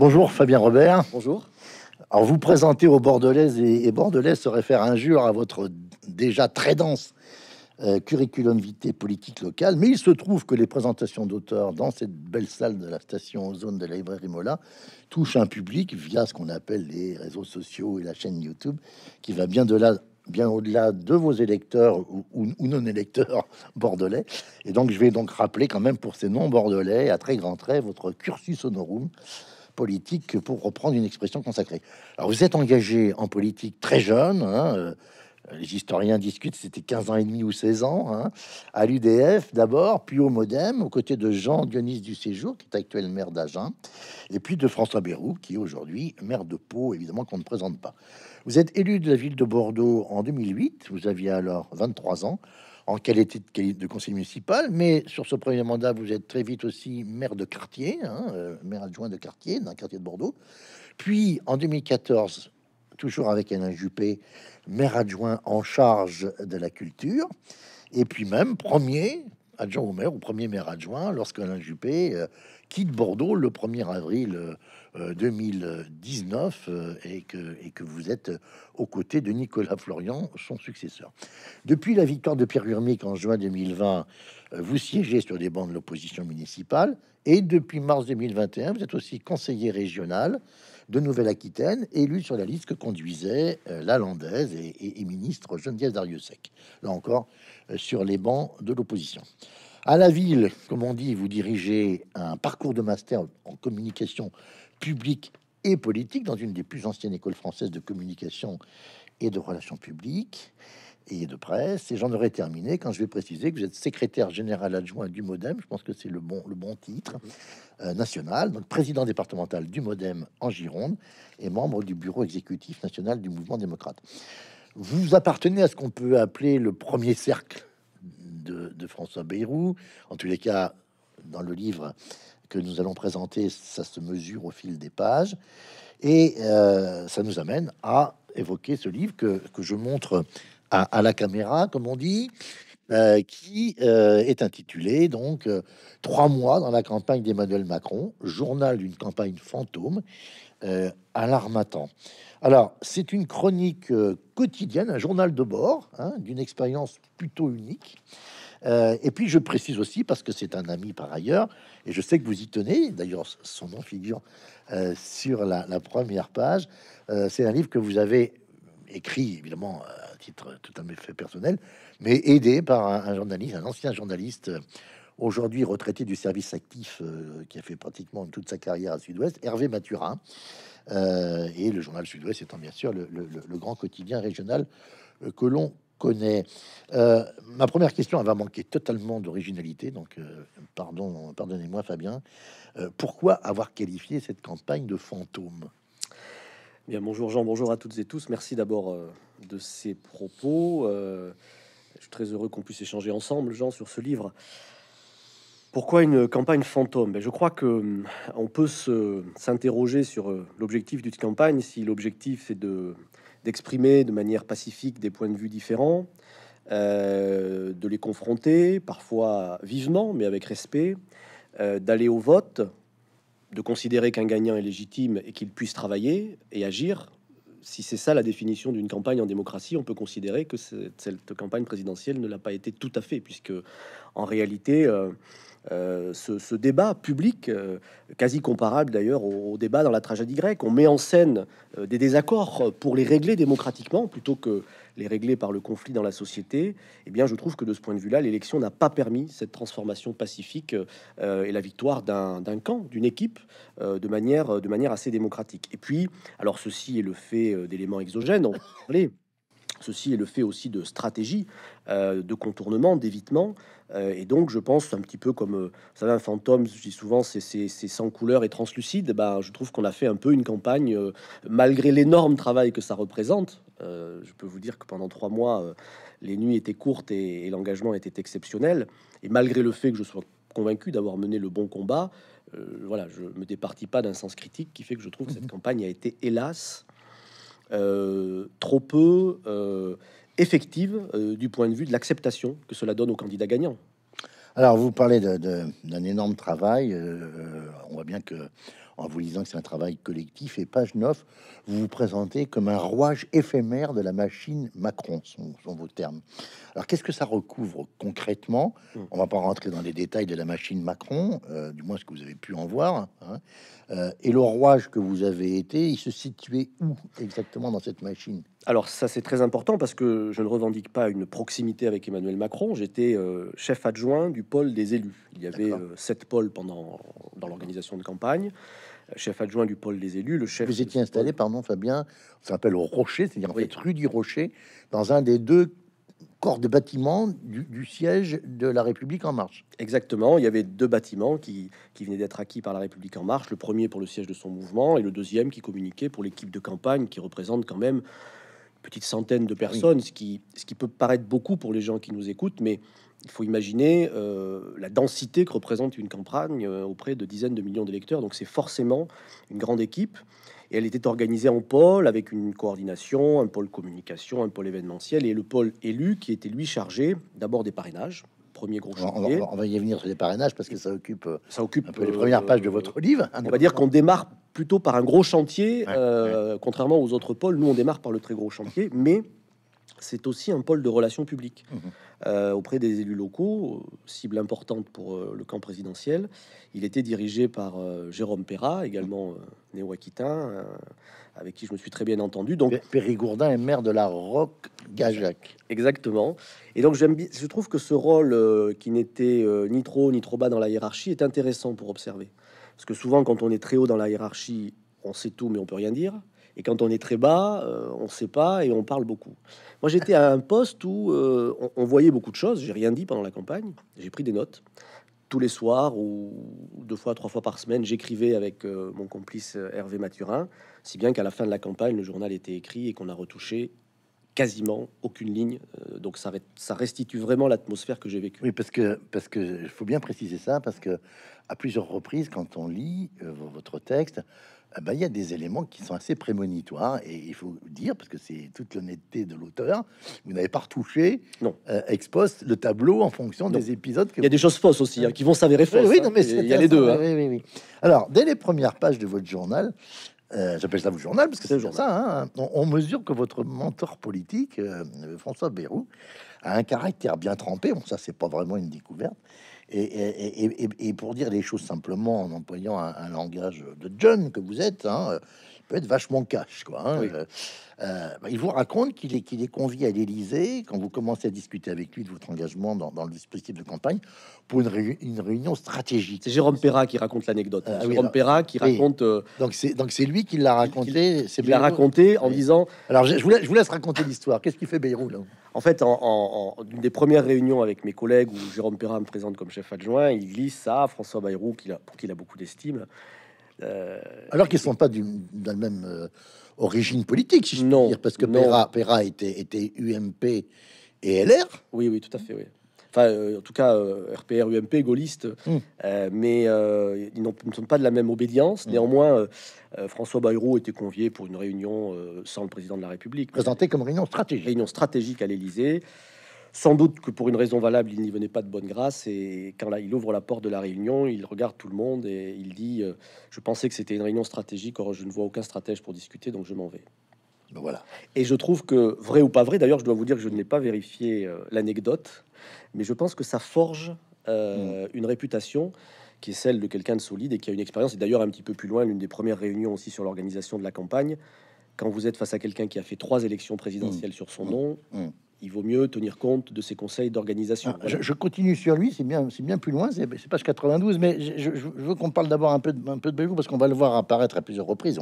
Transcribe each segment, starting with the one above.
Bonjour Fabien Robert. Bonjour. Alors vous présenter aux Bordelais et, Bordelais serait faire injure à votre déjà très dense euh, curriculum vitae politique locale, mais il se trouve que les présentations d'auteurs dans cette belle salle de la station Zone de la librairie Mola touchent un public via ce qu'on appelle les réseaux sociaux et la chaîne YouTube, qui va bien de là bien au-delà de vos électeurs ou, ou non-électeurs bordelais. Et donc, je vais donc rappeler quand même pour ces non-bordelais, à très grand trait, votre cursus honorum, politique, pour reprendre une expression consacrée. Alors vous êtes engagé en politique très jeune, hein, euh, les historiens discutent, c'était 15 ans et demi ou 16 ans, hein, à l'UDF d'abord, puis au Modem, aux côtés de Jean Dionys du Séjour, qui est actuel maire d'Agen, et puis de François Bérou, qui est aujourd'hui maire de Pau, évidemment qu'on ne présente pas. Vous êtes élu de la ville de Bordeaux en 2008, vous aviez alors 23 ans en qualité de conseiller municipal, mais sur ce premier mandat, vous êtes très vite aussi maire de quartier, hein, euh, maire adjoint de quartier, d'un quartier de Bordeaux. Puis en 2014, toujours avec Alain Juppé, maire adjoint en charge de la culture, et puis même premier adjoint au maire, ou premier maire adjoint, lorsque Alain Juppé euh, quitte Bordeaux le 1er avril. Euh, 2019 euh, euh, et que, et que vous êtes euh, aux côtés de Nicolas Florian, son successeur. Depuis la victoire de Pierre Urmic en juin 2020, vous siégez sur les bancs de l'opposition municipale et depuis mars 2021, vous êtes aussi conseiller régional de Nouvelle-Aquitaine, élu sur la liste que conduisait la Landaise et, ministre et ministre Geneviève là encore sur les bancs de l'opposition. À la ville, comme on dit, vous dirigez un parcours de master en communication public et politique dans une des plus anciennes écoles françaises de communication et de relations publiques et de presse. Et j'en aurais terminé quand je vais préciser que vous êtes secrétaire général adjoint du MoDem, je pense que c'est le bon, le bon titre, euh, national, donc président départemental du MoDem en Gironde et membre du bureau exécutif national du mouvement démocrate. Vous appartenez à ce qu'on peut appeler le premier cercle de, de François Bayrou, en tous les cas dans le livre que nous allons présenter, ça se mesure au fil des pages. Et euh, ça nous amène à évoquer ce livre que, je montre à, la caméra, comme on dit, euh, qui euh, est intitulé donc Trois mois dans la campagne d'Emmanuel Macron, journal d'une campagne fantôme, à Alors, c'est une chronique quotidienne, un journal de bord, hein, d'une expérience plutôt unique. Euh, et puis je précise aussi, parce que c'est un ami par ailleurs, et je sais que vous y tenez, d'ailleurs son nom figure euh, sur la, première page, euh, c'est un livre que vous avez écrit, évidemment, à titre tout à fait personnel, mais aidé par un, journaliste, un ancien journaliste, aujourd'hui retraité du service actif, qui a fait pratiquement toute sa carrière à Sud-Ouest, Hervé Mathurin. et le journal Sud-Ouest étant bien sûr le, le grand quotidien régional que l'on euh, ma première question, va manquer totalement d'originalité, donc euh, pardon, pardonnez-moi Fabien. Euh, pourquoi avoir qualifié cette campagne de fantôme Bien, bonjour Jean, bonjour à toutes et tous. Merci d'abord de ces propos. je suis très heureux qu'on puisse échanger ensemble, Jean, sur ce livre. Pourquoi une campagne fantôme ben, Je crois que hum, on peut s'interroger sur l'objectif d'une campagne si l'objectif c'est de d'exprimer de manière pacifique des points de vue différents, euh, de les confronter, parfois vivement, mais avec respect, euh, d'aller au vote, de considérer qu'un gagnant est légitime et qu'il puisse travailler et agir. Si c'est ça la définition d'une campagne en démocratie, on peut considérer que cette, campagne présidentielle ne l'a pas été tout à fait, puisque en réalité, euh, euh, ce, débat public, euh, quasi comparable d'ailleurs au, débat dans la tragédie grecque. On met en scène euh, des désaccords pour les régler démocratiquement plutôt que les régler par le conflit dans la société. Eh bien, je trouve que de ce point de vue-là, l'élection n'a pas permis cette transformation pacifique et la victoire d'un camp, d'une équipe, de, manière, de manière assez démocratique. Et puis, alors ceci est le fait d'éléments exogènes, on Ceci est le fait aussi de stratégies euh, de contournement, d'évitement. Euh, et donc, je pense un petit peu comme, ça euh, vous un fantôme, je dis souvent, c'est sans couleur et translucide. Ben, je trouve qu'on a fait un peu une campagne, malgré l'énorme travail que ça représente. je peux vous dire que pendant trois mois, les nuits étaient courtes et, l'engagement était exceptionnel. Et malgré le fait que je sois convaincu d'avoir mené le bon combat, voilà, je me départis pas d'un sens critique qui fait que je trouve que cette mhm. campagne a été, hélas, euh, trop peu euh, effective euh, du point de vue de l'acceptation que cela donne aux candidats gagnants. Alors, vous parlez d'un énorme travail. on voit bien que en vous disant que c'est un travail collectif. Et page 9, vous vous présentez comme un rouage éphémère de la machine Macron, sont, vos termes. Alors qu'est-ce que ça recouvre concrètement hmm. On va pas rentrer dans les détails de la machine Macron, euh, du moins ce que vous avez pu en voir. Hein. Euh, et le rouage que vous avez été, il se situait où exactement dans cette machine alors ça c'est très important parce que je ne revendique pas une proximité avec Emmanuel Macron. J'étais euh, chef adjoint du pôle des élus. Il y avait sept pôles pendant dans l'organisation de campagne chef adjoint du pôle des élus, le chef. Vous étiez installé, pardon, Fabien, ça s'appelle au Rocher, c'est-à-dire en fait rue du Rocher, dans un des deux corps de bâtiments du, siège de la République en marche. Exactement, il y avait deux bâtiments qui, qui venaient d'être acquis par la République en marche, le premier pour le siège de son mouvement et le deuxième qui communiquait pour l'équipe de campagne qui représente quand même une petite centaine de personnes, ce, qui, ce qui peut paraître beaucoup pour les gens qui nous écoutent, mais il faut imaginer euh, la densité que représente une campagne euh, auprès de dizaines de millions d'électeurs. Donc c'est forcément une grande équipe. Et elle était organisée en pôle avec une coordination, un pôle communication, un pôle événementiel et le pôle élu qui était lui chargé d'abord des parrainages. Premier gros chantier. on, va y venir sur les parrainages parce que ça occupe, euh, un peu les premières pages de votre livre. Hein, on va dire qu'on démarre plutôt par un gros chantier, contrairement aux autres pôles. Nous, on démarre par le très gros chantier, mais c'est aussi un pôle de relations publiques mmh. euh, auprès des élus locaux, euh, cible importante pour euh, le camp présidentiel. Il était dirigé par Jérôme Perra, également mmh. néo-aquitain, avec qui je me suis très bien entendu. Donc Périgourdin est maire de la Roque-Gajac. Exactement. Et donc je trouve que ce rôle qui n'était ni trop haut ni trop bas dans la hiérarchie est intéressant pour observer, parce que souvent quand on est très haut dans la hiérarchie, on sait tout mais on peut rien dire. Et quand on est très bas, euh, on ne sait pas et on parle beaucoup. Moi, j'étais à un poste où euh, on, voyait beaucoup de choses. J'ai rien dit pendant la campagne. J'ai pris des notes tous les soirs ou deux fois, trois fois par semaine. J'écrivais avec euh, mon complice Hervé Mathurin, si bien qu'à la fin de la campagne, le journal était écrit et qu'on a retouché quasiment aucune ligne. donc ça, ça restitue vraiment l'atmosphère que j'ai vécue. Oui, parce que parce que faut bien préciser ça parce que à plusieurs reprises, quand on lit votre texte ah ben, il y a des éléments qui sont assez prémonitoires. Et il faut dire, parce que c'est toute l'honnêteté de l'auteur, vous n'avez pas retouché non. Euh, le tableau en fonction des épisodes. il y a des choses fausses aussi, hein, qui vont s'avérer fausses. Oui, hein, non, mais il y a les deux. Hein. Alors, dès les premières pages de votre journal, euh, j'appelle ça vous journal parce que c'est journal. Ça, on, mesure que votre mentor politique, euh, François Bayrou, a un caractère bien trempé. Bon, ça, c'est pas vraiment une découverte, et, pour dire les choses simplement en employant un, langage de jeune que vous êtes, hein, euh, peut être vachement cash, quoi. Hein, euh, euh, il vous raconte qu'il est, qu'il est convié à l'Élysée quand vous commencez à discuter avec lui de votre engagement dans, le dispositif de campagne pour une, réunion stratégique. C'est Jérôme Perra qui raconte l'anecdote. Ah Jérôme qui raconte. Euh, donc c'est donc c'est lui qui l'a raconté. C'est l'a raconté en disant. Alors je, vous laisse, raconter l'histoire. Qu'est-ce qu'il fait Bayrou En fait, en, une des premières réunions avec mes collègues où Jérôme Perra me présente comme chef adjoint, il lit ça à François Bayrou, qui a, pour qui il a beaucoup d'estime. Euh, Alors qu'ils ne sont pas du, de la même euh, origine politique, si je puis dire, parce que Perra, était, UMP et LR. Oui, oui, tout à fait, oui. Enfin, euh, en tout cas, RPR, UMP, gaulliste, hmm. mais ils ne sont pas de la même obédience. Hmm. Néanmoins, François Bayrou était convié pour une réunion sans le président de la République. présenté comme réunion stratégique. Réunion stratégique à l'Élysée. Sans doute que pour une raison valable, il n'y venait pas de bonne grâce. Et quand là, il ouvre la porte de la réunion, il regarde tout le monde et il dit euh, Je pensais que c'était une réunion stratégique, or je ne vois aucun stratège pour discuter, donc je m'en vais. Ben voilà. Et je trouve que, vrai ou pas vrai, d'ailleurs, je dois vous dire que je n'ai pas vérifié euh, l'anecdote, mais je pense que ça forge euh, hmm. une réputation qui est celle de quelqu'un de solide et qui a une expérience. Et d'ailleurs, un petit peu plus loin, l'une des premières réunions aussi sur l'organisation de la campagne, quand vous êtes face à quelqu'un qui a fait trois élections présidentielles hmm. sur son nom hmm il vaut mieux tenir compte de ses conseils d'organisation. Ah, je, continue sur lui, c'est bien, c'est bien plus loin, c'est, c'est page 92, mais je, veux qu'on parle d'abord un peu, de, un peu parce qu'on va le voir apparaître à plusieurs reprises.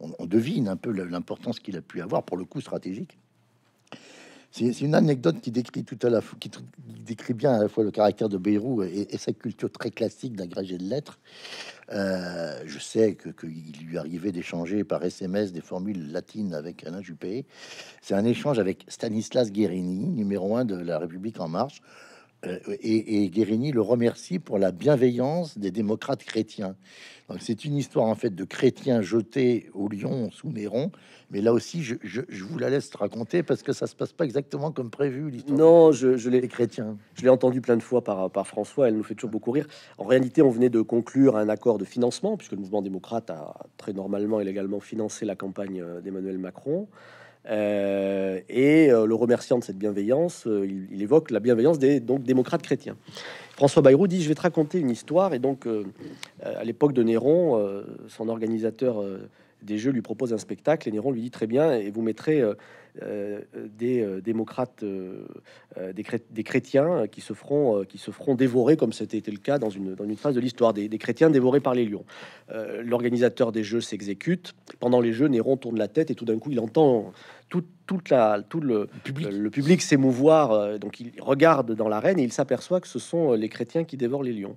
on devine un peu l'importance qu'il a pu avoir, pour le coup stratégique. C'est une anecdote qui décrit tout à la décrit bien à la fois le caractère de Beyrouth et, sa culture très classique d'agrégé de lettres. Euh, je sais qu'il lui arrivait d'échanger par SMS des formules latines avec Alain Juppé. C'est un échange avec Stanislas Guérini, numéro un de La République en marche. Euh, et, et, Guérini le remercie pour la bienveillance des démocrates chrétiens. c'est une histoire en fait de chrétiens jetés au lion sous Néron, mais là aussi je, vous la laisse raconter parce que ça se passe pas exactement comme prévu. L'histoire non, je, l'ai chrétiens. Je l'ai entendu plein de fois par, par François, elle nous fait toujours beaucoup rire. En réalité, on venait de conclure un accord de financement puisque le mouvement démocrate a très normalement et légalement financé la campagne euh, d'Emmanuel Macron. Euh, et euh, le remerciant de cette bienveillance, euh, il, évoque la bienveillance des donc, démocrates chrétiens. François Bayrou dit Je vais te raconter une histoire. Et donc, à l'époque de Néron, son organisateur des Jeux lui propose un spectacle. Et Néron lui dit Très bien, et vous mettrez euh, euh, des euh, démocrates, des, chrétiens qui se feront, qui se feront dévorer, comme c'était le cas dans une, phase de l'histoire, des, chrétiens dévorés par les lions. L'organisateur des jeux s'exécute. Pendant les jeux, Néron tourne la tête et tout d'un coup, il entend tout, toute la, tout le, le public s'émouvoir. Donc il regarde dans l'arène et il s'aperçoit que ce sont les chrétiens qui dévorent les lions.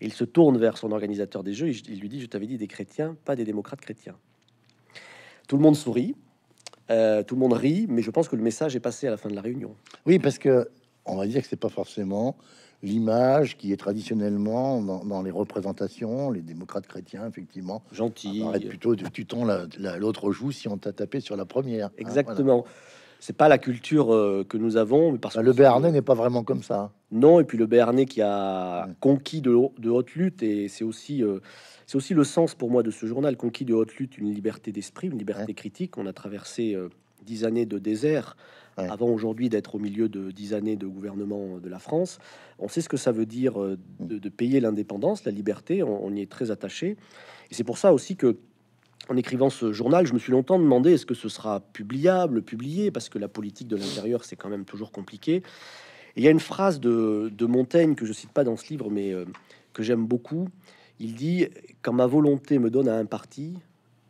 il se tourne vers son organisateur des jeux et il lui dit, je t'avais dit des chrétiens, pas des démocrates chrétiens. Tout le monde sourit. Euh, tout le monde rit, mais je pense que le message est passé à la fin de la réunion. Oui, parce que on va dire que c'est pas forcément l'image qui est traditionnellement dans, les représentations, les démocrates chrétiens, effectivement, gentil, plutôt de tuton l'autre joue si on t'a tapé sur la première. Hein, Exactement. C'est pas la culture euh, que nous avons, mais parce bah, que le Béarnais n'est pas vraiment comme ça. Non, et puis le Béarnais qui a conquis de, de haute lutte, et c'est aussi euh, c'est aussi le sens pour moi de ce journal, Conquis de haute lutte, une liberté d'esprit, une liberté critique. On a traversé euh, dix années de désert avant aujourd'hui d'être au milieu de dix années de gouvernement de la France. On sait ce que ça veut dire euh, mm. de, payer l'indépendance, la liberté. On, y est très attaché. Et c'est pour ça aussi que en écrivant ce journal, je me suis longtemps demandé est-ce que ce sera publiable, publié, parce que la politique de l'intérieur, c'est quand même toujours compliqué. il y a une phrase de, Montaigne que je cite pas dans ce livre, mais euh, que j'aime beaucoup, il dit Quand ma volonté me donne à un parti,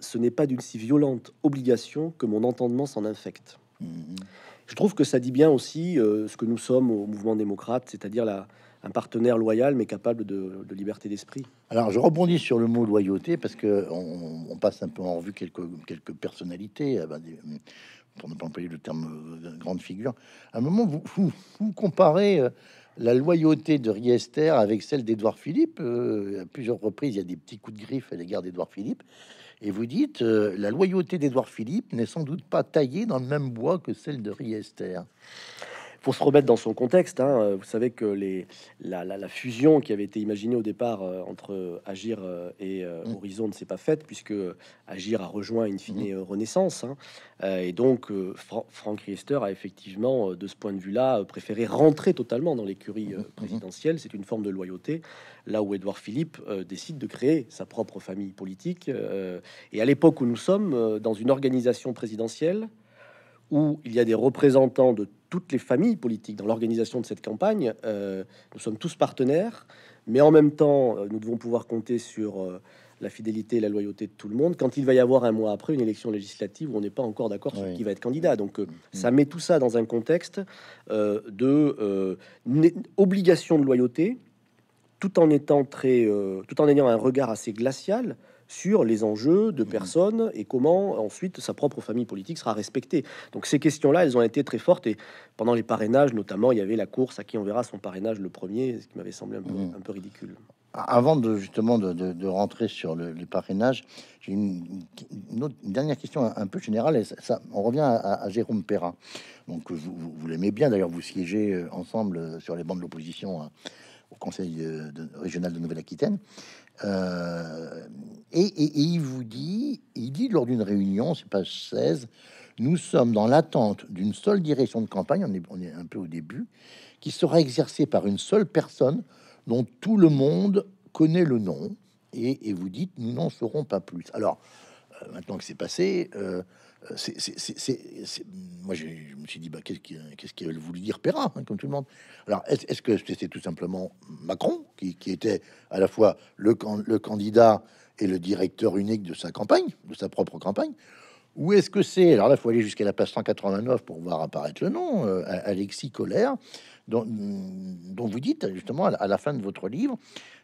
ce n'est pas d'une si violente obligation que mon entendement s'en infecte. Mm-hmm. Je trouve que ça dit bien aussi euh, ce que nous sommes au mouvement démocrate, c'est-à-dire un partenaire loyal mais capable de, liberté d'esprit. Alors je rebondis sur le mot loyauté parce que on, passe un peu en revue quelques, quelques personnalités, euh, pour ne pas employer le terme euh, grande figure. À un moment, vous, vous comparez la loyauté de Riester avec celle d'Edouard Philippe. Euh, à plusieurs reprises, il y a des petits coups de griffe à l'égard d'Edouard Philippe. Et vous dites, euh, la loyauté d'Édouard Philippe n'est sans doute pas taillée dans le même bois que celle de Riester pour se remettre dans son contexte, hein. euh, vous savez que les, la, fusion qui avait été imaginée au départ euh, entre euh, Agir et mm. Horizon ne s'est pas faite, puisque Agir a rejoint une fine mm. Renaissance. Hein. et donc, Franck Riester a effectivement, de ce point de vue-là, préféré rentrer totalement dans l'écurie mm. présidentielle. C'est une forme de loyauté, là où Édouard Philippe décide de créer sa propre famille politique. et à l'époque où nous sommes, dans une organisation présidentielle, où il y a des représentants de toutes les familles politiques dans l'organisation de cette campagne. Euh, nous sommes tous partenaires, mais en même temps, euh, nous devons pouvoir compter sur euh, la fidélité et la loyauté de tout le monde quand il va y avoir un mois après une élection législative où on n'est pas encore d'accord sur qui va être candidat. Donc mm-hmm. ça met tout ça dans un contexte de obligation de loyauté, tout en étant très, tout en ayant un regard assez glacial sur les enjeux de mmh. personnes et comment ensuite sa propre famille politique sera respectée. Donc ces questions-là, elles ont été très fortes et pendant les parrainages notamment, il y avait la course à qui on verra son parrainage le premier, ce qui m'avait semblé un peu, mmh. ridicule. Avant de justement de, rentrer sur le, parrainages, parrainage, j'ai une, dernière question un, peu générale. Et ça, on revient à, Jérôme Perrin. Donc vous, l'aimez bien d'ailleurs, vous siégez euh, ensemble euh, sur les bancs de l'opposition hein, au Conseil euh, régional de Nouvelle-Aquitaine. Euh, et, il vous dit, il dit lors d'une réunion, c'est page 16, nous sommes dans l'attente d'une seule direction de campagne, on est, on est un peu au début, qui sera exercée par une seule personne dont tout le monde connaît le nom, et, vous dites, nous n'en saurons pas plus. Alors, euh, maintenant que c'est passé, euh, c'est, moi, je, me suis dit, bah, qu'est-ce qu'il quest voulu dire Péra hein, comme tout le monde Alors, est-ce, que c'était tout simplement Macron, qui, était à la fois le, le candidat et le directeur unique de sa campagne, de sa propre campagne Ou est-ce que c'est, alors là, il faut aller jusqu'à la page 189 pour voir apparaître le nom, euh, Alexis Colère, Mm, dont, vous dites justement à la fin de votre livre,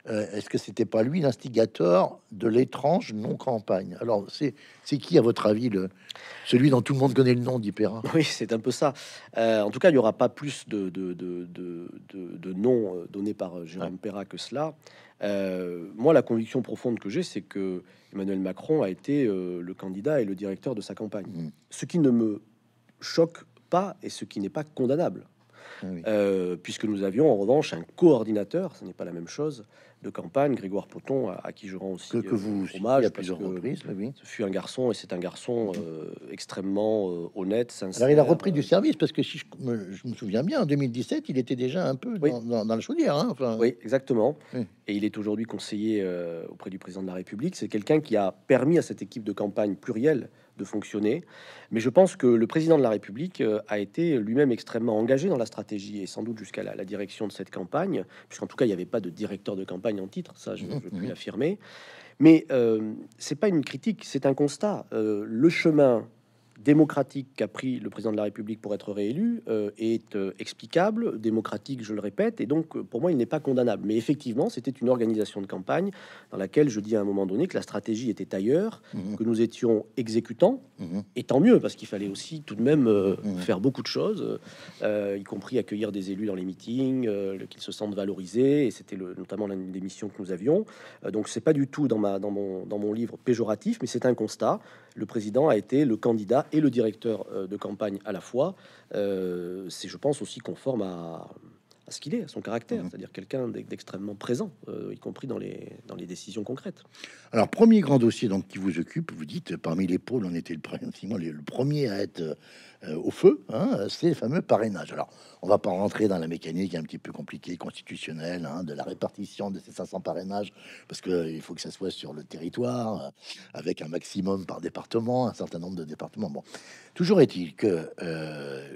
euh, est-ce que c'était pas lui l'instigateur de l'étrange non-campagne Alors, c'est, qui, à votre avis, le, celui dont tout le monde connaît le nom Perra Oui, c'est un peu ça. Euh, en tout cas, il n'y aura pas plus de, de, de, noms euh, donnés par Jérôme Perra que cela. moi, la conviction profonde que j'ai, c'est que Emmanuel Macron a été le candidat et le directeur de sa campagne. Mmh. Ce qui ne me choque pas et ce qui n'est pas condamnable. Ah euh, puisque nous avions en revanche un coordinateur, ce n'est pas la même chose, de campagne, Grégoire Poton, à, qui je rends aussi que, euh, vous hommage à plusieurs reprises. Ce fut un garçon et c'est un garçon mhm. euh, extrêmement honnête, sincère. Alors il a repris du service parce que si je me, souviens bien, en 2017, il était déjà un peu dans, dans, la chaudière. Hein, oui, exactement. Et il est aujourd'hui conseiller auprès du président de la République. C'est quelqu'un qui a permis à cette équipe de campagne plurielle fonctionner. Mais je pense que le président de la République euh, a été lui-même extrêmement engagé dans la stratégie et sans doute jusqu'à la, direction de cette campagne, puisqu'en tout cas, il n'y avait pas de directeur de campagne en titre, ça je, peux mhm, mhm. l'affirmer. Mais euh, c'est pas une critique, c'est un constat. Euh, le chemin démocratique qu'a pris le président de la République pour être réélu euh, est euh, explicable, démocratique, je le répète, et donc euh, pour moi il n'est pas condamnable. Mais effectivement, c'était une organisation de campagne dans laquelle je dis à un moment donné que la stratégie était ailleurs, mhm. que nous étions exécutants, mhm. et tant mieux parce qu'il fallait aussi tout de même mhm. faire beaucoup de choses, y compris accueillir des élus dans les meetings, qu'ils se sentent valorisés, et c'était notamment l'une des missions que nous avions. donc c'est pas du tout dans ma dans mon dans mon livre péjoratif, mais c'est un constat le président a été le candidat et le directeur euh, de campagne à la fois. Euh, c'est, je pense, aussi conforme à, ce qu'il est, à son caractère, mmh. c'est-à-dire quelqu'un d'extrêmement présent, euh, y compris dans les, dans les décisions concrètes. Alors, premier grand dossier donc, qui vous occupe, vous dites, parmi les pôles, on était le, le premier à être euh, au feu, hein, ces fameux parrainages. Alors, on va pas rentrer dans la mécanique un petit peu compliquée, constitutionnelle, hein, de la répartition de ces 500 parrainages, parce qu'il euh, faut que ça soit sur le territoire, euh, avec un maximum par département, un certain nombre de départements. Bon, toujours est-il que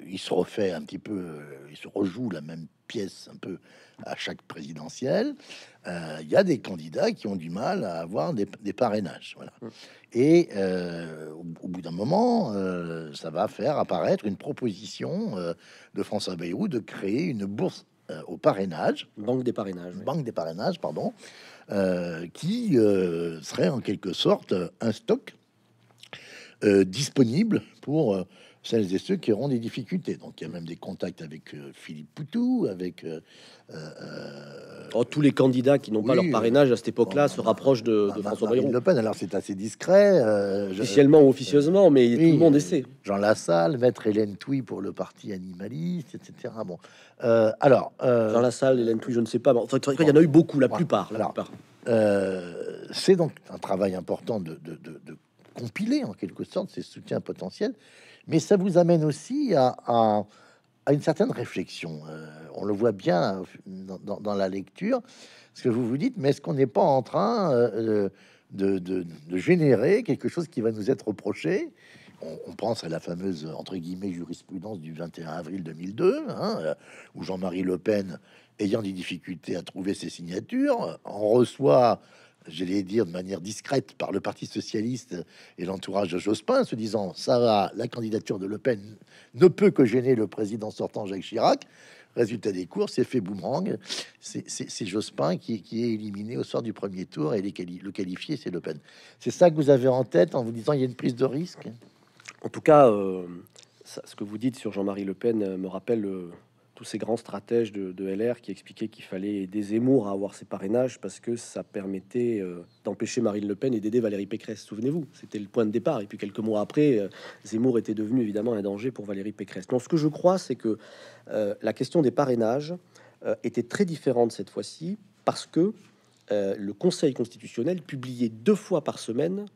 il se refait un petit peu, il se rejoue la même pièce un peu à chaque présidentielle. Euh, il y a des candidats qui ont du mal à avoir des, parrainages. Voilà. Mm. Et euh, au, bout d'un moment, euh, ça va faire apparaître une proposition de François Bayrou de créer une bourse au parrainage. Banque des parrainages. Banque des parrainages, pardon. qui serait en quelque sorte un stock disponible pour celles et ceux qui auront des difficultés. Donc il y a même des contacts avec euh, Philippe Poutou, avec... Euh, euh, oh, tous les candidats qui n'ont pas leur parrainage à cette époque-là se rapprochent de, bah, bah, François Bayrou. Le Pen, alors c'est assez discret. Officiellement ou officieusement, mais tout le monde essaie. Jean Lassalle, Maître Hélène Touy pour le parti animaliste, etc. Bon, alors... Jean Lassalle, Hélène Touy, je ne sais pas. il y en a eu beaucoup, la plupart. La plupart. c'est donc un travail important de, de, de, de, compiler en quelque sorte ces soutiens potentiels mais ça vous amène aussi à, une certaine réflexion. Euh, on le voit bien euh, dans, la lecture, ce que vous vous dites, mais est-ce qu'on n'est pas en train euh, de, générer quelque chose qui va nous être reproché on, pense à la fameuse entre guillemets jurisprudence du 21 avril 2002, hein, où Jean-Marie Le Pen, ayant des difficultés à trouver ses signatures, en reçoit j'allais dire de manière discrète, par le Parti socialiste et l'entourage de Jospin, se disant ça va, la candidature de Le Pen ne peut que gêner le président sortant Jacques Chirac. Résultat des courses, c'est fait boomerang. C'est Jospin qui, qui, est éliminé au sort du premier tour et les le qualifié, c'est Le Pen. C'est ça que vous avez en tête en vous disant il y a une prise de risque En tout cas, euh, ce que vous dites sur Jean-Marie Le Pen euh, me rappelle. Euh, tous ces grands stratèges de, LR qui expliquaient qu'il fallait aider Zemmour à avoir ses parrainages parce que ça permettait euh, d'empêcher Marine Le Pen et d'aider Valérie Pécresse. Souvenez-vous, c'était le point de départ. Et puis quelques mois après, euh, Zemmour était devenu évidemment un danger pour Valérie Pécresse. Donc ce que je crois, c'est que euh, la question des parrainages était très différente cette fois-ci parce que le Conseil constitutionnel publiait deux fois par semaine,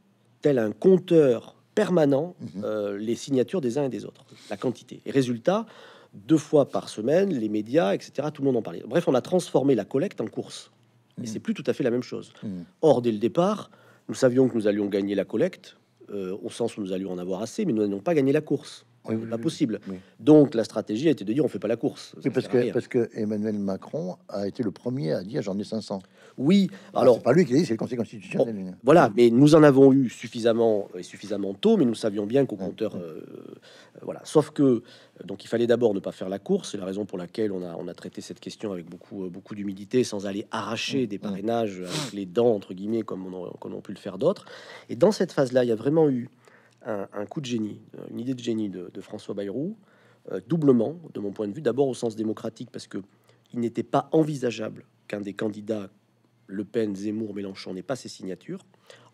tel un compteur permanent, mmh les signatures des uns et des autres, la quantité. Et résultat, deux fois par semaine, les médias, etc. Tout le monde en parlait. Bref, on a transformé la collecte en course. mais Et mm. c'est plus tout à fait la même chose. Mm. Or, dès le départ, nous savions que nous allions gagner la collecte, euh, au sens où nous allions en avoir assez, mais nous n'allions pas gagner la course pas possible. Donc la stratégie a été de dire on fait pas la course. parce que parce que Emmanuel Macron a été le premier à dire j'en ai 500. Oui, alors pas lui qui l'a dit, c'est le Conseil constitutionnel. voilà, mais nous en avons eu suffisamment et suffisamment tôt, mais nous savions bien qu'au compteur, euh, euh, voilà. Sauf que euh, donc il fallait d'abord ne pas faire la course, c'est la raison pour laquelle on a on a traité cette question avec beaucoup beaucoup d'humilité, sans aller arracher des parrainages avec les dents entre guillemets comme on, on pu le faire d'autres. Et dans cette phase là, il y a vraiment eu un, coup de génie, euh, une idée de génie de, François Bayrou, euh, doublement, de mon point de vue, d'abord au sens démocratique, parce que il n'était pas envisageable qu'un des candidats, Le Pen, Zemmour, Mélenchon, n'ait pas ses signatures.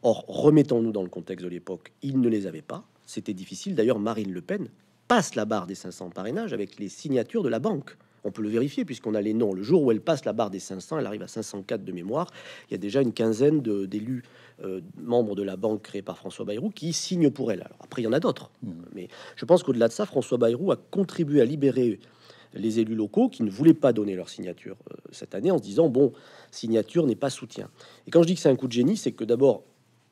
Or, remettons-nous dans le contexte de l'époque, il ne les avait pas. C'était difficile. D'ailleurs, Marine Le Pen passe la barre des 500 parrainages avec les signatures de la banque on peut le vérifier puisqu'on a les noms. Le jour où elle passe la barre des 500, elle arrive à 504 de mémoire. Il y a déjà une quinzaine d'élus euh, membres de la banque créée par François Bayrou qui signent pour elle. après, il y en a d'autres, mmh. mais je pense qu'au-delà de ça, François Bayrou a contribué à libérer les élus locaux qui ne voulaient pas donner leur signature euh, cette année en se disant bon, signature n'est pas soutien. Et quand je dis que c'est un coup de génie, c'est que d'abord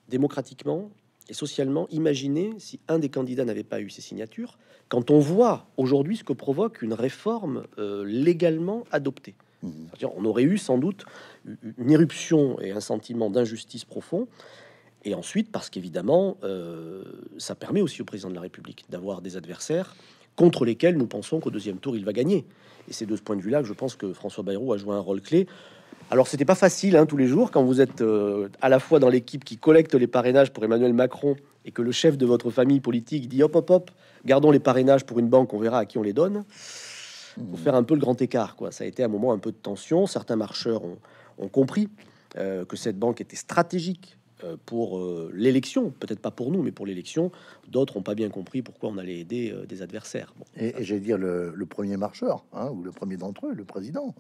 démocratiquement, et socialement, imaginez si un des candidats n'avait pas eu ses signatures, quand on voit aujourd'hui ce que provoque une réforme euh, légalement adoptée. Mmh. On aurait eu sans doute une éruption et un sentiment d'injustice profond. Et ensuite, parce qu'évidemment, euh, ça permet aussi au président de la République d'avoir des adversaires contre lesquels nous pensons qu'au deuxième tour, il va gagner. Et c'est de ce point de vue-là que je pense que François Bayrou a joué un rôle clé. Alors, c'était pas facile hein, tous les jours quand vous êtes euh, à la fois dans l'équipe qui collecte les parrainages pour Emmanuel Macron et que le chef de votre famille politique dit hop hop hop, gardons les parrainages pour une banque, on verra à qui on les donne. Pour faire un peu le grand écart, quoi. Ça a été un moment un peu de tension. Certains marcheurs ont, compris euh, que cette banque était stratégique euh, pour l'élection, peut-être pas pour nous, mais pour l'élection. D'autres n'ont pas bien compris pourquoi on allait aider des adversaires. et, j'allais dire le, premier marcheur, hein, ou le premier d'entre eux, le président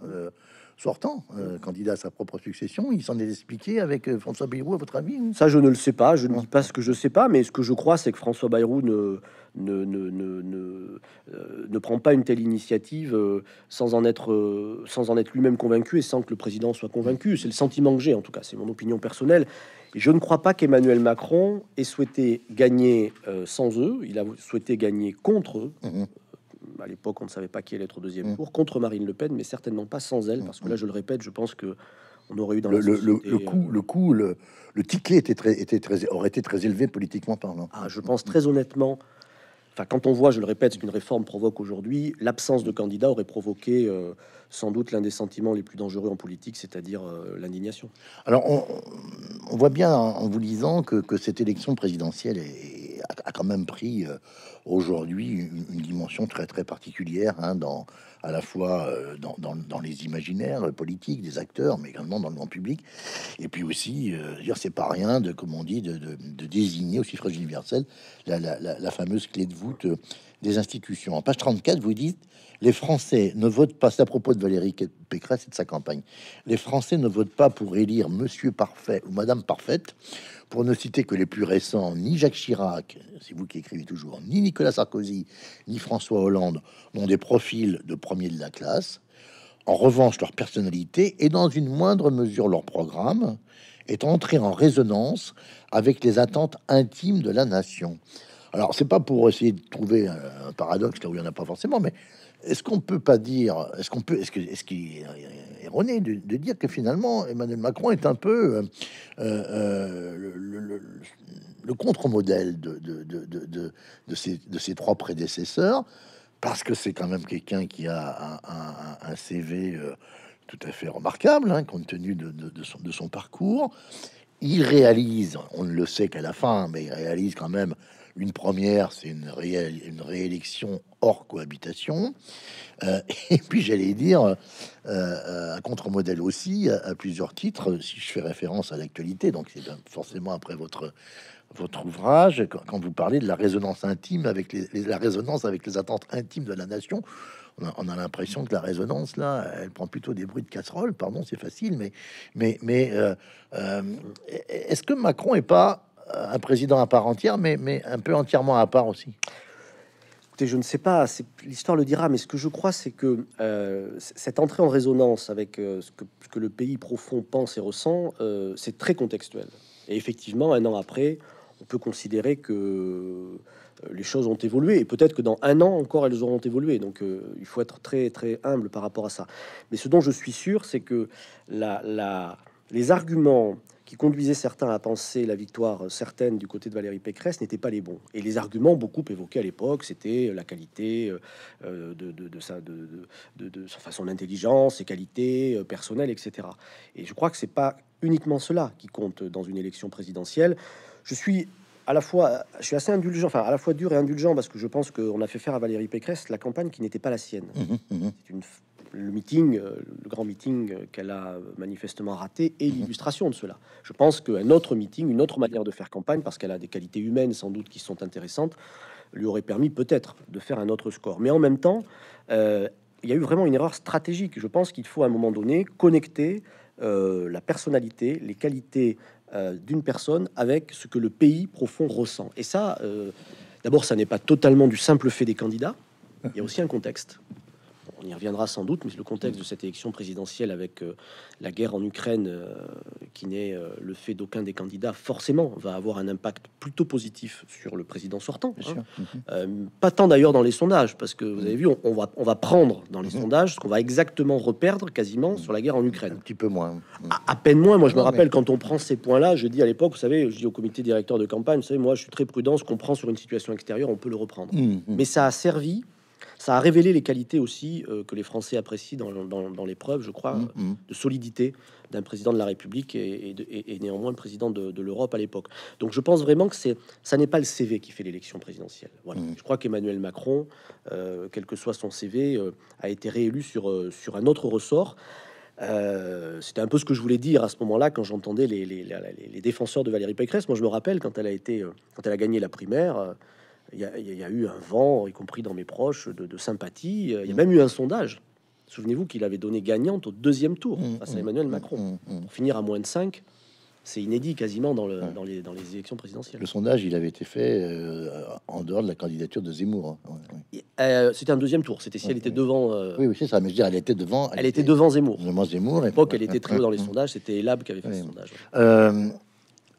sortant, euh, candidat à sa propre succession. Il s'en est expliqué avec euh, François Bayrou, à votre avis Ça, je ne le sais pas. Je ne dis pas ce que je sais pas, mais ce que je crois, c'est que François Bayrou ne, ne, ne, ne, ne euh, prend pas une telle initiative sans en être, sans en être lui-même convaincu et sans que le président soit convaincu. C'est le sentiment que j'ai, en tout cas, c'est mon opinion personnelle. je ne crois pas qu'Emmanuel Macron ait souhaité gagner sans eux. Il a souhaité gagner contre eux. Mmh à l'époque, on ne savait pas qui allait être au deuxième mmh. tour, contre Marine Le Pen, mais certainement pas sans elle, parce que là, mm. je le répète, je pense que on aurait eu dans le, la le, le, le euh, coup, le, était très, était très, aurait été très élevé politiquement parlant. Ah, je pense très honnêtement. Enfin, quand on voit, je le répète, ce qu'une réforme provoque aujourd'hui, l'absence de candidat aurait provoqué euh, sans doute l'un des sentiments les plus dangereux en politique, c'est-à-dire euh, l'indignation. Alors, on, voit bien en vous lisant que, que cette élection présidentielle est, a, quand même pris euh, aujourd'hui une, dimension très très particulière hein, dans à la fois euh, dans, les imaginaires politiques des acteurs, mais également dans le grand public. Et puis aussi, euh, dire c'est pas rien de comme on dit de, désigner au suffrage universel la, la fameuse clé de voûte des institutions. En page 34, vous dites les Français ne votent pas, c'est à propos de Valérie Pécresse et de sa campagne, les Français ne votent pas pour élire Monsieur Parfait ou Madame Parfaite, pour ne citer que les plus récents, ni Jacques Chirac, c'est vous qui écrivez toujours, ni Nicolas Sarkozy, ni François Hollande n'ont des profils de premier de la classe. En revanche, leur personnalité et dans une moindre mesure leur programme est entré en résonance avec les attentes intimes de la nation. Alors, c'est pas pour essayer de trouver un paradoxe là où il n'y en a pas forcément, mais est-ce qu'on peut pas dire, est-ce qu'on peut, est-ce que, ce qui est euh, erroné de, dire que finalement Emmanuel Macron est un peu euh, euh, le, contre-modèle de, de, de, ses, de trois prédécesseurs, parce que c'est quand même quelqu'un qui a un, CV tout à fait remarquable, hein, compte tenu de son, de, son, parcours. Il réalise, on ne le sait qu'à la fin, mais il réalise quand même une première, c'est une, réelle, une réélection hors cohabitation. Euh, et puis j'allais dire, un euh, euh, contre-modèle aussi, à, plusieurs titres, si je fais référence à l'actualité, donc c'est forcément après votre, votre ouvrage, quand, vous parlez de la résonance intime avec les, la résonance avec les attentes intimes de la nation, on a, l'impression que la résonance, là, elle prend plutôt des bruits de casserole, pardon, c'est facile, mais, mais, mais est-ce que Macron est pas un président à part entière, mais, mais un peu entièrement à part aussi Écoutez, je ne sais pas, l'histoire le dira, mais ce que je crois, c'est que euh, cette entrée en résonance avec euh, ce, que, le pays profond pense et ressent, euh, c'est très contextuel. Et effectivement, un an après, on peut considérer que les choses ont évolué et peut-être que dans un an encore elles auront évolué. Donc il faut être très très humble par rapport à ça. Mais ce dont je suis sûr, c'est que la, les arguments qui conduisaient certains à penser la victoire euh, certaine du côté de Valérie Pécresse n'étaient pas les bons. Et les arguments beaucoup évoqués à l'époque, c'était euh, la qualité euh, de, de, sa, façon d'intelligence, son intelligence, ses qualités personnelles, etc. Et je crois que c'est pas uniquement cela qui compte dans une élection présidentielle. Je suis à la fois, je suis assez indulgent, enfin à la fois dur et indulgent parce que je pense qu'on a fait faire à Valérie Pécresse la campagne qui n'était pas la sienne. Mmh, mmh, mmh. une le meeting, euh, le grand meeting euh, qu'elle a manifestement raté est mhm. l'illustration de cela. Je pense qu'un autre meeting, une autre manière de faire campagne, parce qu'elle a des qualités humaines sans doute qui sont intéressantes, lui aurait permis peut-être de faire un autre score. Mais en même temps, euh, il y a eu vraiment une erreur stratégique. Je pense qu'il faut à un moment donné connecter la personnalité, les qualités d'une personne avec ce que le pays profond ressent. Et ça, d'abord, ça n'est pas totalement du simple fait des candidats. Il y a aussi un contexte on y reviendra sans doute, mais le contexte de cette élection présidentielle avec euh, la guerre en Ukraine, euh, qui n'est euh, le fait d'aucun des candidats, forcément, va avoir un impact plutôt positif sur le président sortant. Hein. Mhm. pas tant d'ailleurs dans les sondages, parce que vous avez vu, on, va, prendre dans les mhm. sondages ce qu'on va exactement reperdre quasiment sur la guerre en Ukraine. Un petit peu moins. À, peine moins. Moi, je ah me rappelle quand on prend ces points-là, je dis à l'époque, vous savez, je dis au comité directeur de campagne, vous savez, moi, je suis très prudent, ce qu'on prend sur une situation extérieure, on peut le reprendre. Mhm. Mais ça a servi ça a révélé les qualités aussi euh, que les Français apprécient dans, l'épreuve, je crois, mm, mm. de solidité d'un président de la République et, et, le néanmoins président de, l'Europe à l'époque. Donc je pense vraiment que c'est ça n'est pas le CV qui fait l'élection présidentielle. Mm. Je crois qu'Emmanuel Macron, euh, quel que soit son CV, euh, a été réélu sur, sur un autre ressort. c'était un peu ce que je voulais dire à ce moment-là quand j'entendais les, les, défenseurs de Valérie Pécresse. Moi, je me rappelle quand elle a été, quand elle a gagné la primaire, il y, a eu un vent, y compris dans mes proches, de, sympathie. Il y a mm. même eu un sondage. Souvenez-vous qu'il avait donné gagnante au deuxième tour mm, face à mm, Emmanuel Macron. Pour finir à moins de 5, c'est inédit quasiment dans, le, dans, les, élections présidentielles. Le sondage, il avait été fait euh, en dehors de la candidature de Zemmour. Hein. Euh, c'était un deuxième tour. C'était si elle était devant. Euh, oui, oui, c'est ça. Mais je veux dire, elle était devant. Elle, était, devant Zemmour. Devant Zemmour. À l'époque, elle était très haut dans les sondages. C'était Elab qui avait fait le sondage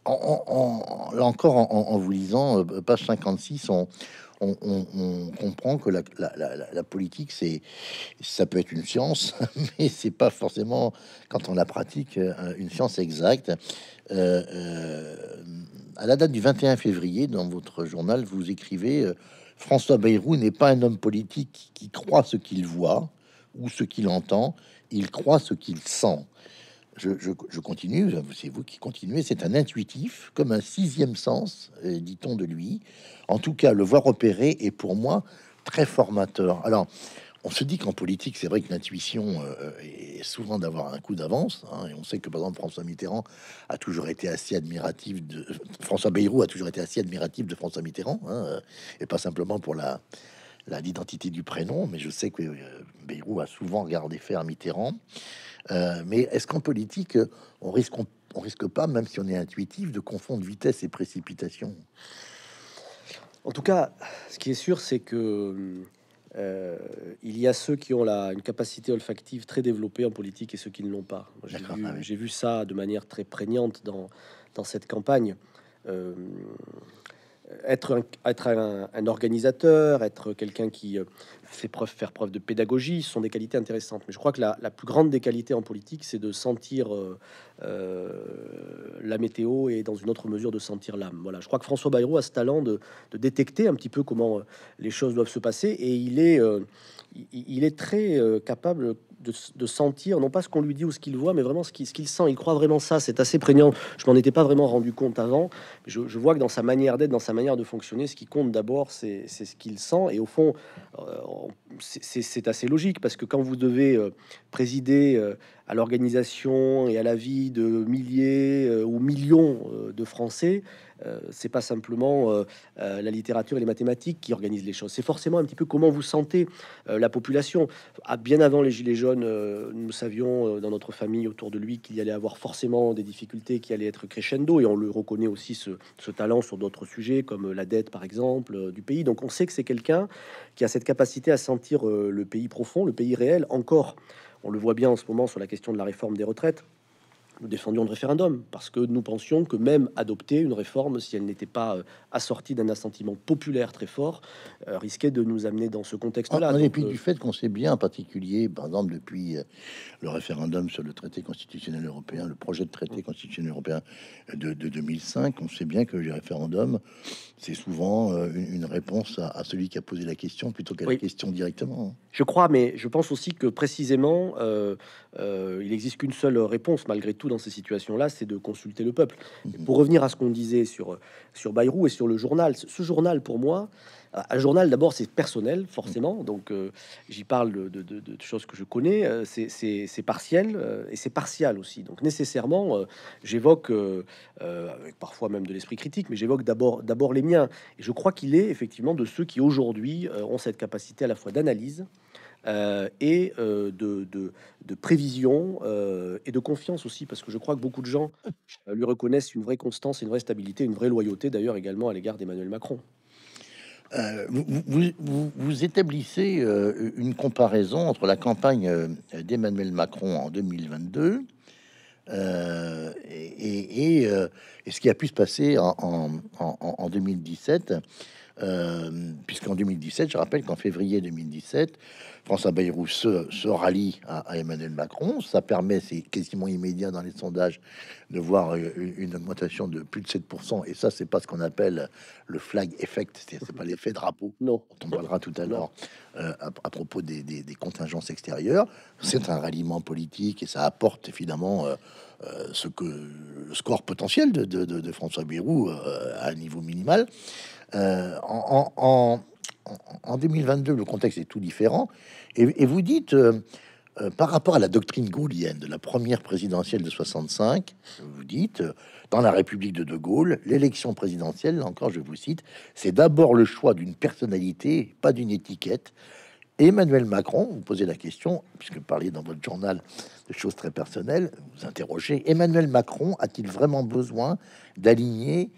là encore, en, vous lisant, euh, page 56, on, comprend que la, politique, c'est, ça peut être une science, mais c'est pas forcément, quand on la pratique, euh, une science exacte. Euh, à la date du 21 février, dans votre journal, vous écrivez François Bayrou n'est pas un homme politique qui croit ce qu'il voit ou ce qu'il entend, il croit ce qu'il sent je, continue, c'est vous qui continuez, c'est un intuitif, comme un sixième sens, euh, dit-on de lui. En tout cas, le voir opérer est pour moi très formateur. Alors, on se dit qu'en politique, c'est vrai que l'intuition euh, est souvent d'avoir un coup d'avance. Hein, et on sait que, par exemple, François Mitterrand a toujours été assez admiratif de... Euh, François Bayrou a toujours été assez admiratif de François Mitterrand, hein, et pas simplement pour la l'identité du prénom, mais je sais que Beyrou a souvent regardé faire Mitterrand. Euh, mais est-ce qu'en politique, on risque, on, risque pas, même si on est intuitif, de confondre vitesse et précipitation En tout cas, ce qui est sûr, c'est que euh, il y a ceux qui ont la, une capacité olfactive très développée en politique et ceux qui ne l'ont pas. Ah j'ai vu, ça de manière très prégnante dans, cette campagne. Euh, être un organisateur, être quelqu'un qui preuve, faire preuve de pédagogie, sont des qualités intéressantes. Mais je crois que la, la plus grande des qualités en politique, c'est de sentir euh, euh, la météo et dans une autre mesure de sentir l'âme. Voilà, je crois que François Bayrou a ce talent de, de détecter un petit peu comment euh, les choses doivent se passer et il est, il, est très capable de, sentir non pas ce qu'on lui dit ou ce qu'il voit, mais vraiment ce qu'il sent. Il croit vraiment ça. C'est assez prégnant. Je m'en étais pas vraiment rendu compte avant. Je, vois que dans sa manière d'être, dans sa manière de fonctionner, ce qui compte d'abord, c'est ce qu'il sent. Et au fond, euh, c'est assez logique parce que quand vous devez euh, présider euh, à l'organisation et à la vie de milliers euh, ou millions de Français, euh, c'est pas simplement euh, euh, la littérature et les mathématiques qui organisent les choses. C'est forcément un petit peu comment vous sentez la population. Ah, bien avant les Gilets jaunes, nous savions dans notre famille autour de lui qu'il allait avoir forcément des difficultés qui allaient être crescendo. Et on le reconnaît aussi ce talent sur d'autres sujets comme la dette, par exemple, du pays. Donc on sait que c'est quelqu'un qui a cette capacité à sentir le pays profond, le pays réel. Encore, on le voit bien en ce moment sur la question de la réforme des retraites nous défendions le référendum parce que nous pensions que même adopter une réforme, si elle n'était pas euh, assortie d'un assentiment populaire très fort, euh, risquait de nous amener dans ce contexte-là. et puis euh, du fait qu'on sait bien, en particulier, par exemple, depuis le référendum sur le traité constitutionnel européen, le projet de traité mm. constitutionnel européen de, 2005, on sait bien que les référendums, c'est souvent une, réponse à, celui qui a posé la question plutôt qu'à la question directement. Je crois, mais je pense aussi que précisément, il n'existe qu'une seule réponse malgré tout dans ces situations-là, c'est de consulter le peuple. Mhm. Pour revenir à ce qu'on disait sur, sur Bayrou et sur le journal, ce, journal, pour moi, un journal, d'abord, c'est personnel, forcément. Mhm. Donc, euh, j'y parle de, choses que je connais. Euh, c'est partiel euh, et c'est partial aussi. Donc, nécessairement, j'évoque, parfois même de l'esprit critique, mais j'évoque d'abord les miens. Et je crois qu'il est effectivement de ceux qui aujourd'hui ont cette capacité à la fois d'analyse, euh, et euh, de, prévision euh, et de confiance aussi, parce que je crois que beaucoup de gens lui reconnaissent une vraie constance, une vraie stabilité, une vraie loyauté d'ailleurs également à l'égard d'Emmanuel Macron. Vous, établissez une comparaison entre la campagne d'Emmanuel Macron en 2022 et, ce qui a pu se passer en, en 2017 euh, puisqu'en 2017, je rappelle qu'en février 2017, François Bayrou se, rallie à, Emmanuel Macron. Ça permet, c'est quasiment immédiat dans les sondages, de voir euh, une, augmentation de plus de 7%. Et ça, c'est pas ce qu'on appelle le flag effect, c'est pas l'effet drapeau. Non. On parlera tout à l'heure euh, à, propos des, contingences extérieures. C'est un ralliement politique et ça apporte évidemment. ce que le score potentiel de, François Bayrou à un niveau minimal. Euh, en, 2022, le contexte est tout différent. Et, vous dites, euh, euh, par rapport à la doctrine gaulienne de la première présidentielle de 65, vous dites, dans la République de De Gaulle, l'élection présidentielle, encore je vous cite, c'est d'abord le choix d'une personnalité, pas d'une étiquette. Emmanuel Macron, vous posez la question, puisque vous parliez dans votre journal de choses très personnelles, vous interrogez, Emmanuel Macron a-t-il vraiment besoin d'aligner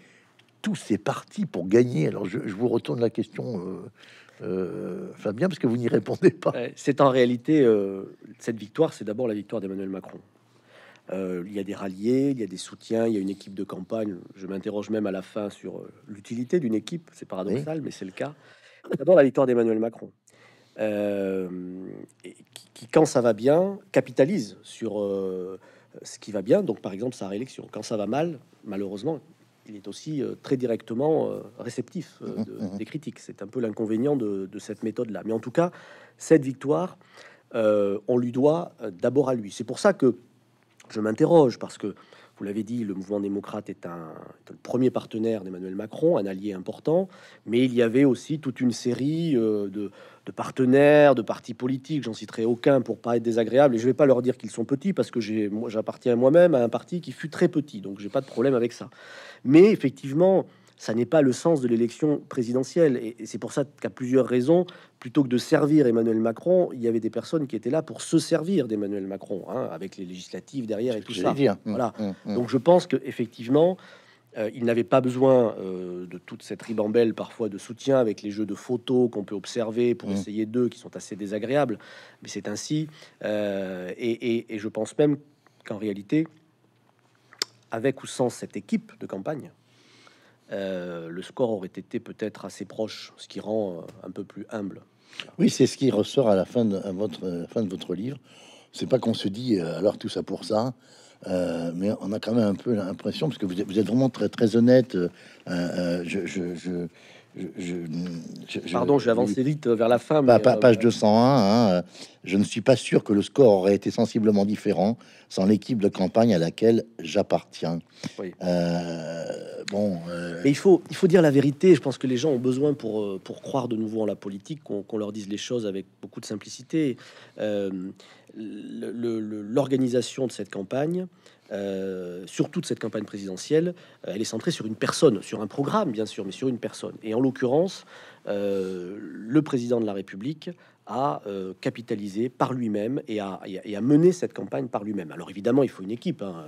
c'est parti pour gagner. Alors je, vous retourne la question. Euh, euh, Fabien, parce que vous n'y répondez pas. Euh, c'est en réalité cette victoire, c'est d'abord la victoire d'Emmanuel Macron. il y a des ralliés, il y a des soutiens, il y a une équipe de campagne. Je m'interroge même à la fin sur l'utilité d'une équipe. C'est paradoxal, mais c'est le cas. D'abord la victoire d'Emmanuel Macron, qui, qui, quand ça va bien, capitalise sur ce qui va bien. Donc par exemple sa réélection. Quand ça va mal, malheureusement, il est aussi euh, très directement euh, réceptif euh, mhm, mhm. des critiques. C'est un peu l'inconvénient de, cette méthode-là. Mais en tout cas, cette victoire, on lui doit d'abord à lui. C'est pour ça que je m'interroge, parce que vous l'avez dit, le mouvement démocrate est, un, le premier partenaire d'Emmanuel Macron, un allié important, mais il y avait aussi toute une série euh, de, partenaires, de partis politiques, j'en citerai aucun pour pas être désagréable, et je vais pas leur dire qu'ils sont petits, parce que j'ai, moi, j'appartiens moi-même à un parti qui fut très petit, donc j'ai pas de problème avec ça. Mais effectivement, ça n'est pas le sens de l'élection présidentielle. Et, c'est pour ça qu'à plusieurs raisons, plutôt que de servir Emmanuel Macron, il y avait des personnes qui étaient là pour se servir d'Emmanuel Macron, hein, avec les législatives derrière et tout ça. Mmh, voilà. Mmh, mmh. Donc je pense qu'effectivement, euh, il n'avait pas besoin euh, de toute cette ribambelle parfois de soutien avec les jeux de photos qu'on peut observer pour essayer d'eux qui sont assez désagréables, mais c'est ainsi. Euh, et je pense même qu'en réalité, avec ou sans cette équipe de campagne, euh, le score aurait été peut-être assez proche, ce qui rend euh, un peu plus humble. Oui, c'est ce qui ressort à la fin de votre fin de votre livre. C'est pas qu'on se dit euh, alors tout ça pour ça, mais on a quand même un peu l'impression parce que vous êtes, vraiment très très honnête. je je, je, Pardon, avancer vite euh, vers la fin. Euh, page 201, hein, euh, je ne suis pas sûr que le score aurait été sensiblement différent sans l'équipe de campagne à laquelle j'appartiens. Oui. bon. il faut, il faut dire la vérité. Je pense que les gens ont besoin pour, pour croire de nouveau en la politique qu'on leur dise les choses avec beaucoup de simplicité l'organisation de cette campagne, euh, surtout de cette campagne présidentielle, euh, elle est centrée sur une personne, sur un programme bien sûr, mais sur une personne. Et en l'occurrence, euh, le président de la République à euh, capitaliser par lui-même et à, mener cette campagne par lui-même. Alors évidemment, il faut une équipe. Hein.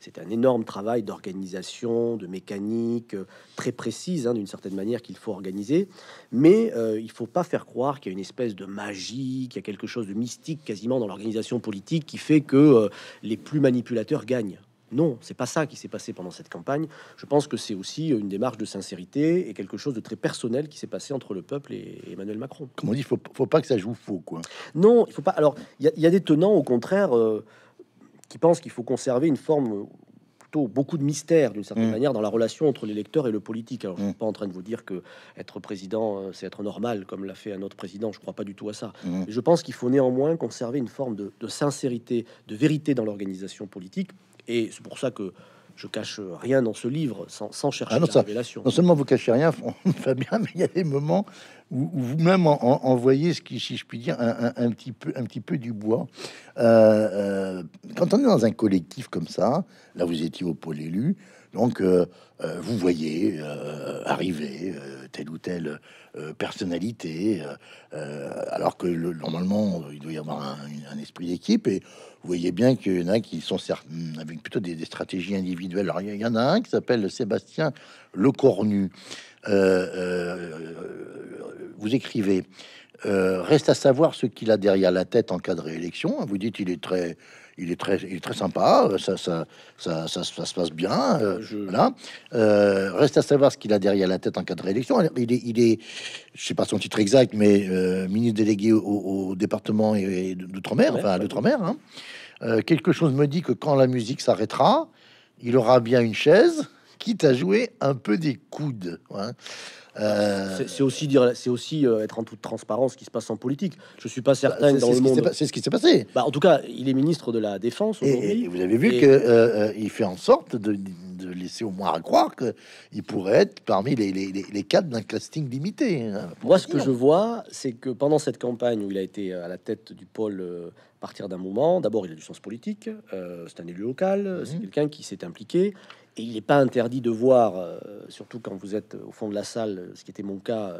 C'est un énorme travail d'organisation, de mécanique euh, très précise, hein, d'une certaine manière, qu'il faut organiser. Mais euh, il ne faut pas faire croire qu'il y a une espèce de magie, qu'il y a quelque chose de mystique quasiment dans l'organisation politique qui fait que les plus manipulateurs gagnent. Non, c'est pas ça qui s'est passé pendant cette campagne. Je pense que c'est aussi une démarche de sincérité et quelque chose de très personnel qui s'est passé entre le peuple et Emmanuel Macron. Comme on dit, faut, faut pas que ça joue faux, quoi. Non, il faut pas. Alors, il y, a des tenants, au contraire, euh, qui pensent qu'il faut conserver une forme plutôt beaucoup de mystère d'une certaine mmh. manière dans la relation entre l'électeur et le politique. Alors, je suis mmh. pas en train de vous dire que être président euh, c'est être normal comme l'a fait un autre président. Je crois pas du tout à ça. Mmh. Je pense qu'il faut néanmoins conserver une forme de sincérité, de vérité dans l'organisation politique et c'est pour ça que je cache rien dans ce livre sans, chercher à ah la révélation. Non seulement vous cachez rien, Fabien, mais il y a des moments où, vous-même envoyez ce qui, si je puis dire, un, petit, peu, un petit peu du bois. Euh, euh, quand on est dans un collectif comme ça, là vous étiez au pôle élu, donc, euh, euh, vous voyez euh, arriver telle ou telle personnalité, alors que normalement, il doit y avoir un, esprit d'équipe. Et vous voyez bien qu'il y en a qui sont hmm, avec plutôt des, stratégies individuelles. Alors, il y en a un qui s'appelle Sébastien Lecornu. vous écrivez. reste à savoir ce qu'il a derrière la tête en cas de réélection. Vous dites il est très il est très, il est très sympa, euh, ça, ça, ça, ça, se passe bien. Euh, voilà. Euh, reste à savoir ce qu'il a derrière la tête en cas de réélection. Il est, il est je sais pas son titre exact, mais ministre délégué au, département et, d'outre-mer, enfin loutre mer hein. quelque chose me dit que quand la musique s'arrêtera, il aura bien une chaise, quitte à jouer un peu des coudes. Hein. Euh, c'est aussi dire, c'est aussi euh, être en toute transparence ce qui se passe en politique. Je suis pas bah, certain dans le monde. C'est ce qui s'est passé. Bah, en tout cas, il est ministre de la Défense aujourd'hui. Et, vous avez vu qu'il que euh, il fait en sorte de, laisser au moins à croire que il pourrait être parmi les, cadres d'un casting limité. Hein, Moi, ce que je vois, c'est que pendant cette campagne où il a été à la tête du pôle à partir d'un moment, d'abord il a du sens politique, c'est un élu local, c'est mmh. quelqu'un qui s'est impliqué, et il n'est pas interdit de voir, euh, surtout quand vous êtes au fond de la salle, euh, ce qui était mon cas,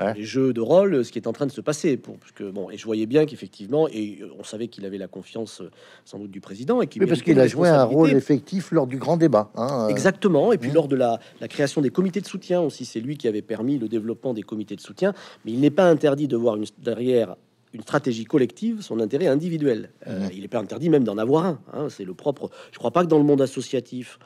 euh, les jeux de rôle, euh, ce qui est en train de se passer. Pour, parce que, bon, et je voyais bien qu'effectivement, et on savait qu'il avait la confiance sans doute du président. Et qu'il parce qu'il a joué un rôle effectif lors du grand débat. Hein, Exactement. Et puis mmh. lors de la, création des comités de soutien aussi, c'est lui qui avait permis le développement des comités de soutien. Mais il n'est pas interdit de voir une, derrière une stratégie collective son intérêt individuel. Mmh. Il n'est pas interdit même d'en avoir un. Hein. c'est le propre. Je crois pas que dans le monde associatif,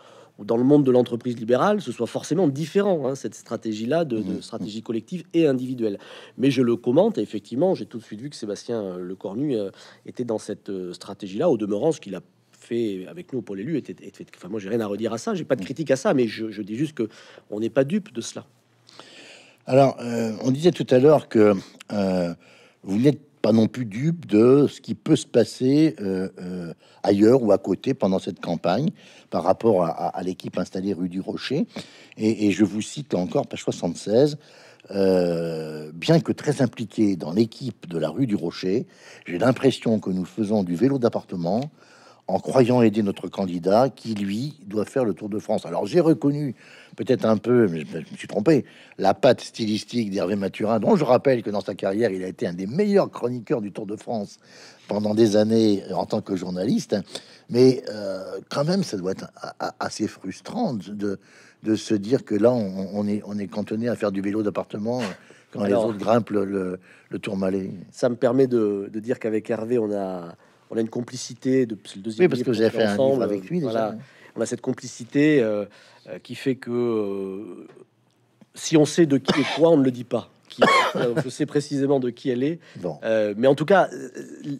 dans le monde de l'entreprise libérale, ce soit forcément différent, hein, cette stratégie-là de, mmh, mmh. stratégie collective et individuelle. Mais je le commente, et effectivement, j'ai tout de suite vu que Sébastien euh, Lecornu euh, était dans cette euh, stratégie-là, au demeurant, ce qu'il a fait avec nous au Pôle élu était, était enfin, moi, j'ai rien à redire à ça, j'ai pas de mmh. critique à ça, mais je, dis juste que on n'est pas dupe de cela. Alors, on disait tout à l'heure que vous n'êtes pas non plus dupe de ce qui peut se passer euh, euh, ailleurs ou à côté pendant cette campagne par rapport à, l'équipe installée rue du Rocher. Et, je vous cite encore, page 76. Euh, bien que très impliqué dans l'équipe de la rue du Rocher, j'ai l'impression que nous faisons du vélo d'appartement en croyant aider notre candidat qui, lui, doit faire le Tour de France. Alors j'ai reconnu, peut-être un peu, mais je me suis trompé, la patte stylistique d'Hervé Mathurin, dont je rappelle que dans sa carrière, il a été un des meilleurs chroniqueurs du Tour de France pendant des années en tant que journaliste. Mais euh, quand même, ça doit être assez frustrant de, se dire que là, on, est, on est cantonné à faire du vélo d'appartement quand les autres grimpent le, Tour le Ça me permet de, de dire qu'avec Hervé, on a on a une complicité de le deuxième oui, parce que vous avez fait ensemble avec lui. Déjà, On a cette complicité euh, euh, qui fait que euh, si on sait de qui est quoi, on ne le dit pas. Qui, je sais précisément de qui elle est. mais en tout cas,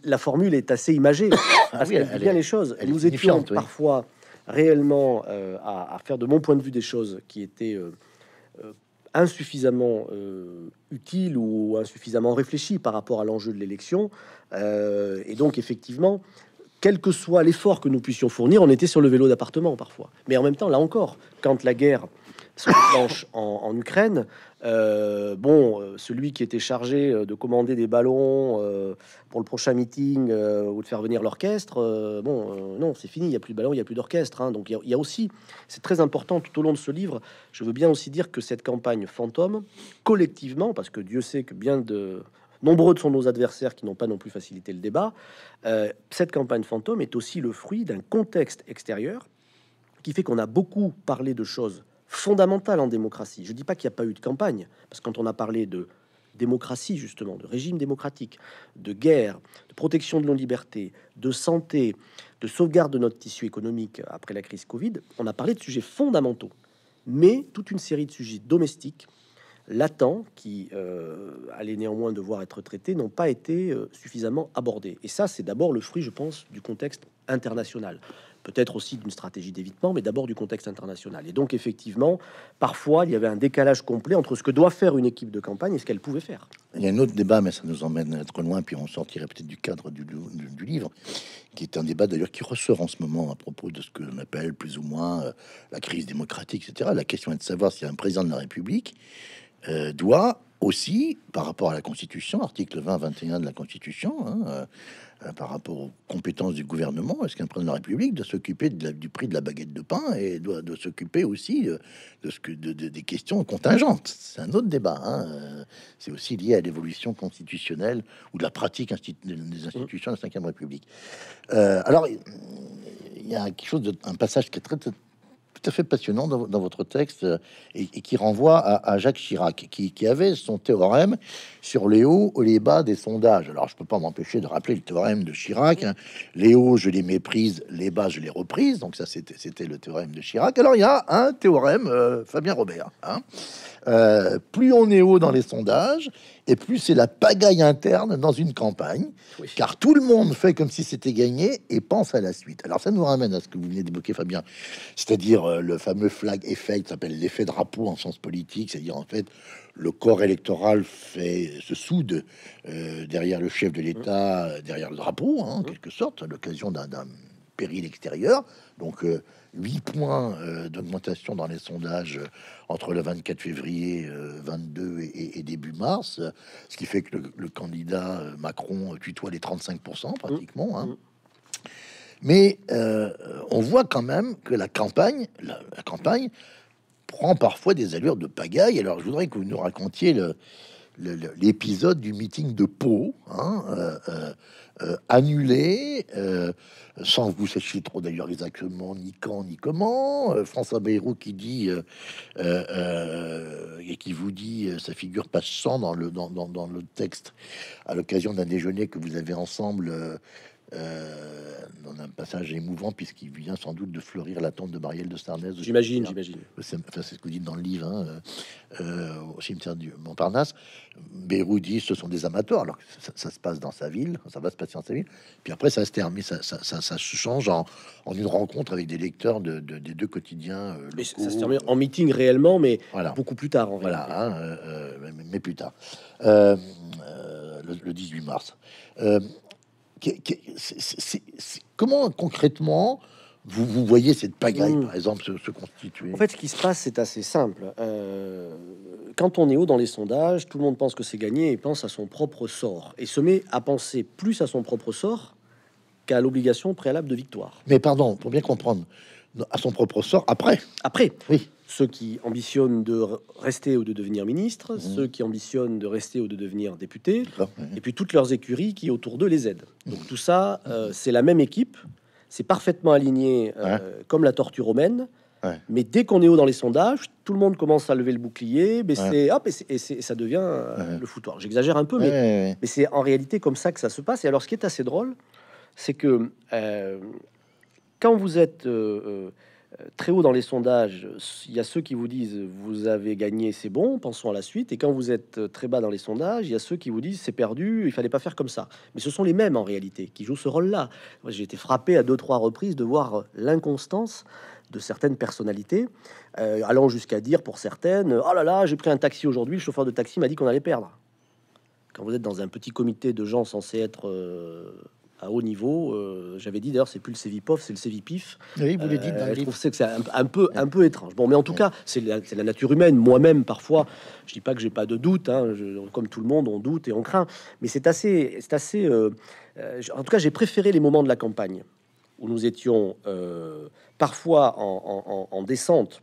la formule est assez imagée. Ah elle, dit bien les choses. Elle Nous étions parfois réellement à, à, faire de mon point de vue des choses qui étaient insuffisamment euh, utile ou insuffisamment réfléchi par rapport à l'enjeu de l'élection. Euh, et donc, effectivement, quel que soit l'effort que nous puissions fournir, on était sur le vélo d'appartement parfois. Mais en même temps, là encore, quand la guerre en, en, Ukraine. Euh, bon, euh, celui qui était chargé euh, de commander des ballons pour le prochain meeting ou de faire venir l'orchestre, bon, non, c'est fini, il n'y a plus de ballons, il n'y a plus d'orchestre. Hein. donc il y, a aussi, c'est très important tout au long de ce livre, je veux bien aussi dire que cette campagne fantôme, collectivement, parce que Dieu sait que bien de... Nombreux de sont nos adversaires qui n'ont pas non plus facilité le débat. cette campagne fantôme est aussi le fruit d'un contexte extérieur qui fait qu'on a beaucoup parlé de choses fondamentale en démocratie. Je ne dis pas qu'il n'y a pas eu de campagne, parce que quand on a parlé de démocratie, justement, de régime démocratique, de guerre, de protection de nos libertés, de santé, de sauvegarde de notre tissu économique après la crise Covid, on a parlé de sujets fondamentaux, mais toute une série de sujets domestiques, latents, qui euh, allaient néanmoins devoir être traités, n'ont pas été euh, suffisamment abordés. Et ça, c'est d'abord le fruit, je pense, du contexte international peut-être aussi d'une stratégie d'évitement, mais d'abord du contexte international. Et donc, effectivement, parfois, il y avait un décalage complet entre ce que doit faire une équipe de campagne et ce qu'elle pouvait faire. Il y a un autre débat, mais ça nous emmène trop loin, puis on sortirait peut-être du cadre du, livre, qui est un débat d'ailleurs qui ressort en ce moment à propos de ce que l'on appelle plus ou moins euh, la crise démocratique, etc. La question est de savoir si un président de la République euh, doit aussi, par rapport à la Constitution, article 20-21 de la Constitution, hein, euh, euh, par rapport aux compétences du gouvernement. Est-ce qu'un président de la République doit s'occuper du prix de la baguette de pain et doit, s'occuper aussi euh, de, ce que, des questions contingentes C'est un autre débat. Hein. Euh, c'est aussi lié à l'évolution constitutionnelle ou de la pratique des institutions de la Ve République. alors, il y a quelque chose, un passage qui est très tout fait passionnant dans, votre texte euh, et, qui renvoie à, Jacques Chirac, qui, avait son théorème sur les hauts ou les bas des sondages. Alors, je peux pas m'empêcher de rappeler le théorème de Chirac. Hein. Les hauts, je les méprise, les bas, je les reprise. Donc, ça, c'était le théorème de Chirac. Alors, il y a un théorème, euh, Fabien Robert. Hein. Euh, plus on est haut dans les sondages et plus c'est la pagaille interne dans une campagne, car tout le monde fait comme si c'était gagné et pense à la suite. Alors ça nous ramène à ce que vous venez d'évoquer, Fabien, c'est-à-dire euh, le fameux flag effect, s'appelle l'effet drapeau en sens politique, c'est-à-dire en fait le corps électoral fait se soude euh, derrière le chef de l'État, derrière le drapeau, hein, en mmh. quelque sorte, à l'occasion d'un péril extérieur. Donc euh, 8 points euh, d'augmentation dans les sondages euh, entre le 24 février 22 euh, et, début mars, ce qui fait que le, candidat Macron tutoie les 35% pratiquement. Hein. Mmh, mmh. Mais on voit quand même que la campagne, la, campagne prend parfois des allures de pagaille. Alors je voudrais que vous nous racontiez le, l'épisode du meeting de Pau, hein, euh, euh, euh, annulé, sans que vous sachiez trop d'ailleurs exactement ni quand ni comment. François Bayrou qui dit et qui vous dit sa figure passe sans dans le, dans, dans, dans le texte à l'occasion d'un déjeuner que vous avez ensemble on euh, dans un passage émouvant, puisqu'il vient sans doute de fleurir la tombe de Marielle de Sarnez. J'imagine, j'imagine. C'est ce que vous dites dans le livre, hein, euh, euh, au cimetière du Montparnasse. Bérou dit ce sont des amateurs, alors que ça, se passe dans sa ville, ça va se passer dans sa ville. Puis après, ça se termine, ça, ça, se change en, une rencontre avec des lecteurs de, des deux quotidiens. mais ça se termine en meeting réellement, mais beaucoup plus tard. voilà, hein, mais, plus tard. Le, le, 18 mars comment concrètement vous, voyez cette pagaille, mm. par exemple, se, constituer En fait, ce qui se passe, c'est assez simple. Euh, quand on est haut dans les sondages, tout le monde pense que c'est gagné et pense à son propre sort. Et se met à penser plus à son propre sort qu'à l'obligation préalable de victoire. Mais pardon, pour bien comprendre, à son propre sort après. Après. Oui. Mhm. ceux qui ambitionnent de rester ou de devenir ministre, ceux qui ambitionnent de rester ou de devenir député, et puis toutes leurs écuries qui autour d'eux les aident. Mhm. Donc tout ça, euh, c'est la même équipe, c'est parfaitement aligné euh, comme la tortue romaine. Mais dès qu'on est haut dans les sondages, tout le monde commence à lever le bouclier, baisser, et, ça devient euh, le foutoir. J'exagère un peu, mais, mais c'est en réalité comme ça que ça se passe. Et alors, ce qui est assez drôle, c'est que quand vous êtes euh, très haut dans les sondages, il y a ceux qui vous disent vous avez gagné, c'est bon, pensons à la suite. Et quand vous êtes euh, très bas dans les sondages, il y a ceux qui vous disent c'est perdu, il fallait pas faire comme ça. Mais ce sont les mêmes en réalité qui jouent ce rôle-là. J'ai été frappé à deux trois reprises de voir euh, l'inconstance de certaines personnalités, allant jusqu'à dire pour certaines oh là là, j'ai pris un taxi aujourd'hui, le chauffeur de taxi m'a dit qu'on allait perdre. Quand vous êtes dans un petit comité de gens censés être à haut niveau. Euh, j'avais dit d'ailleurs, c'est plus le sévipof, c'est le Sevipif. Oui, vous dites. Euh, je que c'est un, peu, un peu étrange. Bon, mais en tout cas, c'est la, nature humaine. Moi-même, parfois, je dis pas que j'ai pas de doute. Hein, comme tout le monde, on doute et on craint. Mais c'est assez, c'est assez. Euh, en tout cas, j'ai préféré les moments de la campagne où nous étions parfois en descente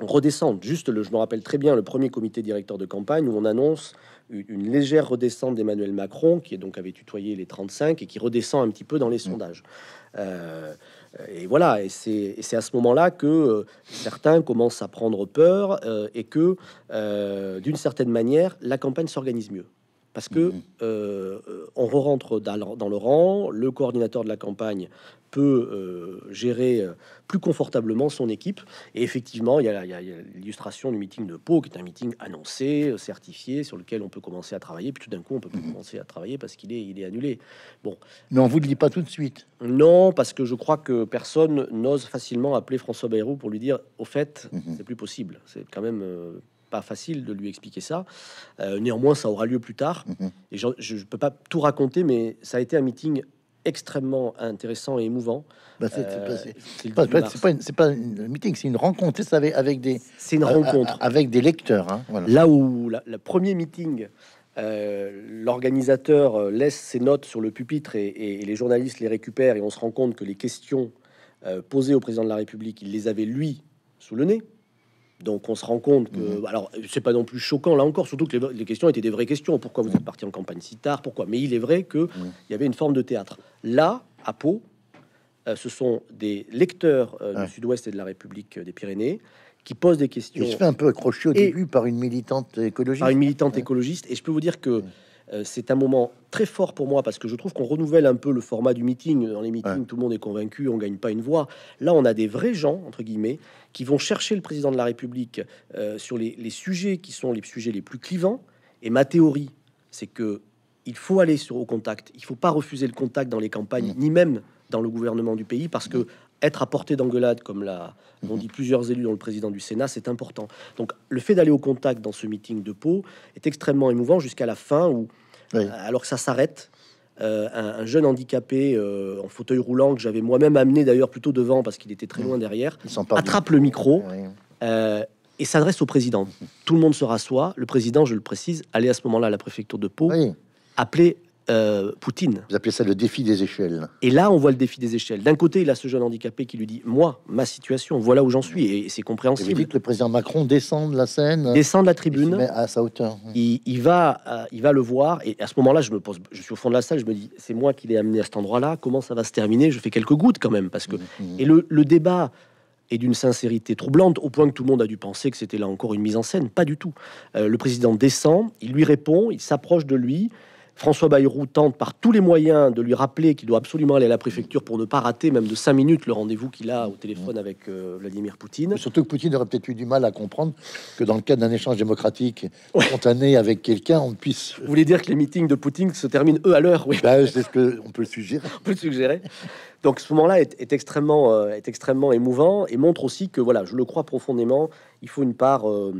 Redescend Juste, le, je me rappelle très bien le premier comité directeur de campagne où on annonce une, légère redescente d'Emmanuel Macron, qui est donc avait tutoyé les 35 et qui redescend un petit peu dans les mmh. sondages. Euh, et voilà, et c'est à ce moment-là que euh, certains commencent à prendre peur euh, et que, d'une certaine manière, la campagne s'organise mieux parce que mhm. euh, on re rentre dans le rang, le coordinateur de la campagne peut euh, gérer euh, plus confortablement son équipe. Et effectivement, il y a l'illustration du meeting de Pau, qui est un meeting annoncé, certifié, sur lequel on peut commencer à travailler, puis tout d'un coup, on peut plus mhm. commencer à travailler parce qu'il est, il est annulé. Bon. Mais on vous le dit pas tout de suite. Non, parce que je crois que personne n'ose facilement appeler François Bayrou pour lui dire, au fait, mhm. c'est plus possible. C'est quand même pas facile de lui expliquer ça. Euh, néanmoins, ça aura lieu plus tard. Mm-hmm. Et je ne peux pas tout raconter, mais ça a été un meeting extrêmement intéressant et émouvant. Bah, euh, c'est pas, un meeting, c'est une rencontre avec, avec des. C'est une euh, rencontre avec des lecteurs. Hein, Là où le premier meeting, l'organisateur laisse ses notes sur le pupitre et, les journalistes les récupèrent et on se rend compte que les questions posées au président de la République, il les avait lui sous le nez. Donc on se rend compte que, mhm. alors c'est pas non plus choquant là encore, surtout que les, questions étaient des vraies questions. Pourquoi vous mhm. êtes parti en campagne si tard Pourquoi Mais il est vrai qu'il mhm. y avait une forme de théâtre. Là, à Pau, euh, ce sont des lecteurs euh, du Sud-Ouest et de la République euh, des Pyrénées qui posent des questions. Il se fait un peu accroché au début par une militante écologiste. Par une militante écologiste, et je peux vous dire que euh, c'est un moment très fort pour moi parce que je trouve qu'on renouvelle un peu le format du meeting. Dans les meetings, tout le monde est convaincu, on gagne pas une voix. Là, on a des vrais gens, entre guillemets, qui vont chercher le président de la République euh, sur les, sujets qui sont les sujets les plus clivants. Et ma théorie, c'est que il faut aller sur au contact. Il ne faut pas refuser le contact dans les campagnes, ni même dans le gouvernement du pays, parce que être à portée d'engueulade, comme l'ont dit plusieurs élus, dont le président du Sénat, c'est important. Donc le fait d'aller au contact dans ce meeting de Pau est extrêmement émouvant jusqu'à la fin, où, euh, alors que ça s'arrête, euh, un, jeune handicapé euh, en fauteuil roulant, que j'avais moi-même amené d'ailleurs plutôt devant parce qu'il était très loin derrière, attrape le micro. et s'adresse au président. Tout le monde se rassoit. Le président, je le précise, allait à ce moment-là à la préfecture de Pau, appeler euh, Poutine. Vous appelez ça le défi des échelles. Et là, on voit le défi des échelles. D'un côté, il a ce jeune handicapé qui lui dit Moi, ma situation, voilà où j'en suis. Et c'est compréhensible. Et vous que le président Macron descend de la scène Descend de la tribune. à sa hauteur. Il, va, euh, il va le voir. Et à ce moment-là, je me pose, je suis au fond de la salle, je me dis C'est moi qui l'ai amené à cet endroit-là. Comment ça va se terminer Je fais quelques gouttes quand même. parce que mm, mm. Et le, débat est d'une sincérité troublante, au point que tout le monde a dû penser que c'était là encore une mise en scène. Pas du tout. Euh, le président descend, il lui répond, il s'approche de lui, François Bayrou tente par tous les moyens de lui rappeler qu'il doit absolument aller à la préfecture pour ne pas rater même de 5 minutes le rendez-vous qu'il a au téléphone avec euh, Vladimir Poutine. surtout que Poutine aurait peut-être eu du mal à comprendre que dans le cadre d'un échange démocratique spontané avec quelqu'un, on puisse... Vous voulez dire que les meetings de Poutine se terminent eux à l'heure Oui. Ben, c'est ce qu'on peut suggérer. on peut le suggérer. Donc ce moment-là euh, est, extrêmement, émouvant et montre aussi que, voilà, je le crois profondément, il faut une part... Euh,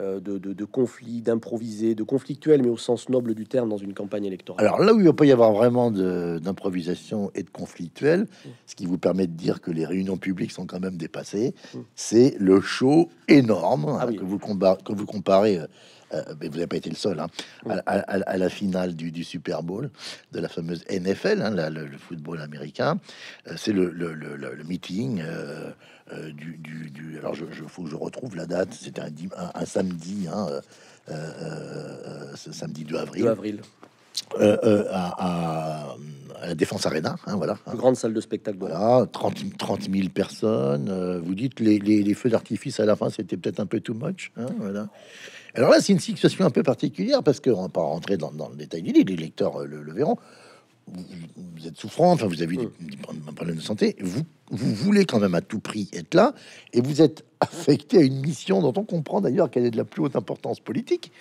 euh, de, conflits, d'improvisés, de conflictuels, mais au sens noble du terme dans une campagne électorale. Alors là où il ne va pas y avoir vraiment d'improvisation et de conflictuel, mm. ce qui vous permet de dire que les réunions publiques sont quand même dépassées, mm. c'est le show énorme ah hein, que vous comparez euh, euh, mais vous n'avez pas été le seul, hein, à, la finale du, Super Bowl, de la fameuse NFL, hein, le, football américain. Euh, c'est le, meeting euh, du, Alors, je, je, faut que je retrouve la date. C'était un, un, samedi, hein, samedi 2 avril. 2 avril. à, la Défense Arena, voilà. Grande salle de spectacle. Voilà, 30, 30 000 personnes. vous dites les, les, feux d'artifice à la fin, c'était peut-être un peu too much. voilà. Alors là, c'est une situation un peu particulière parce qu'on va pas rentrer dans, le détail du lit, les lecteurs euh, le, verront. Vous, êtes souffrant, enfin, vous avez des, mmh. des problèmes de santé, vous vous voulez quand même à tout prix être là, et vous êtes affecté à une mission dont on comprend d'ailleurs qu'elle est de la plus haute importance politique,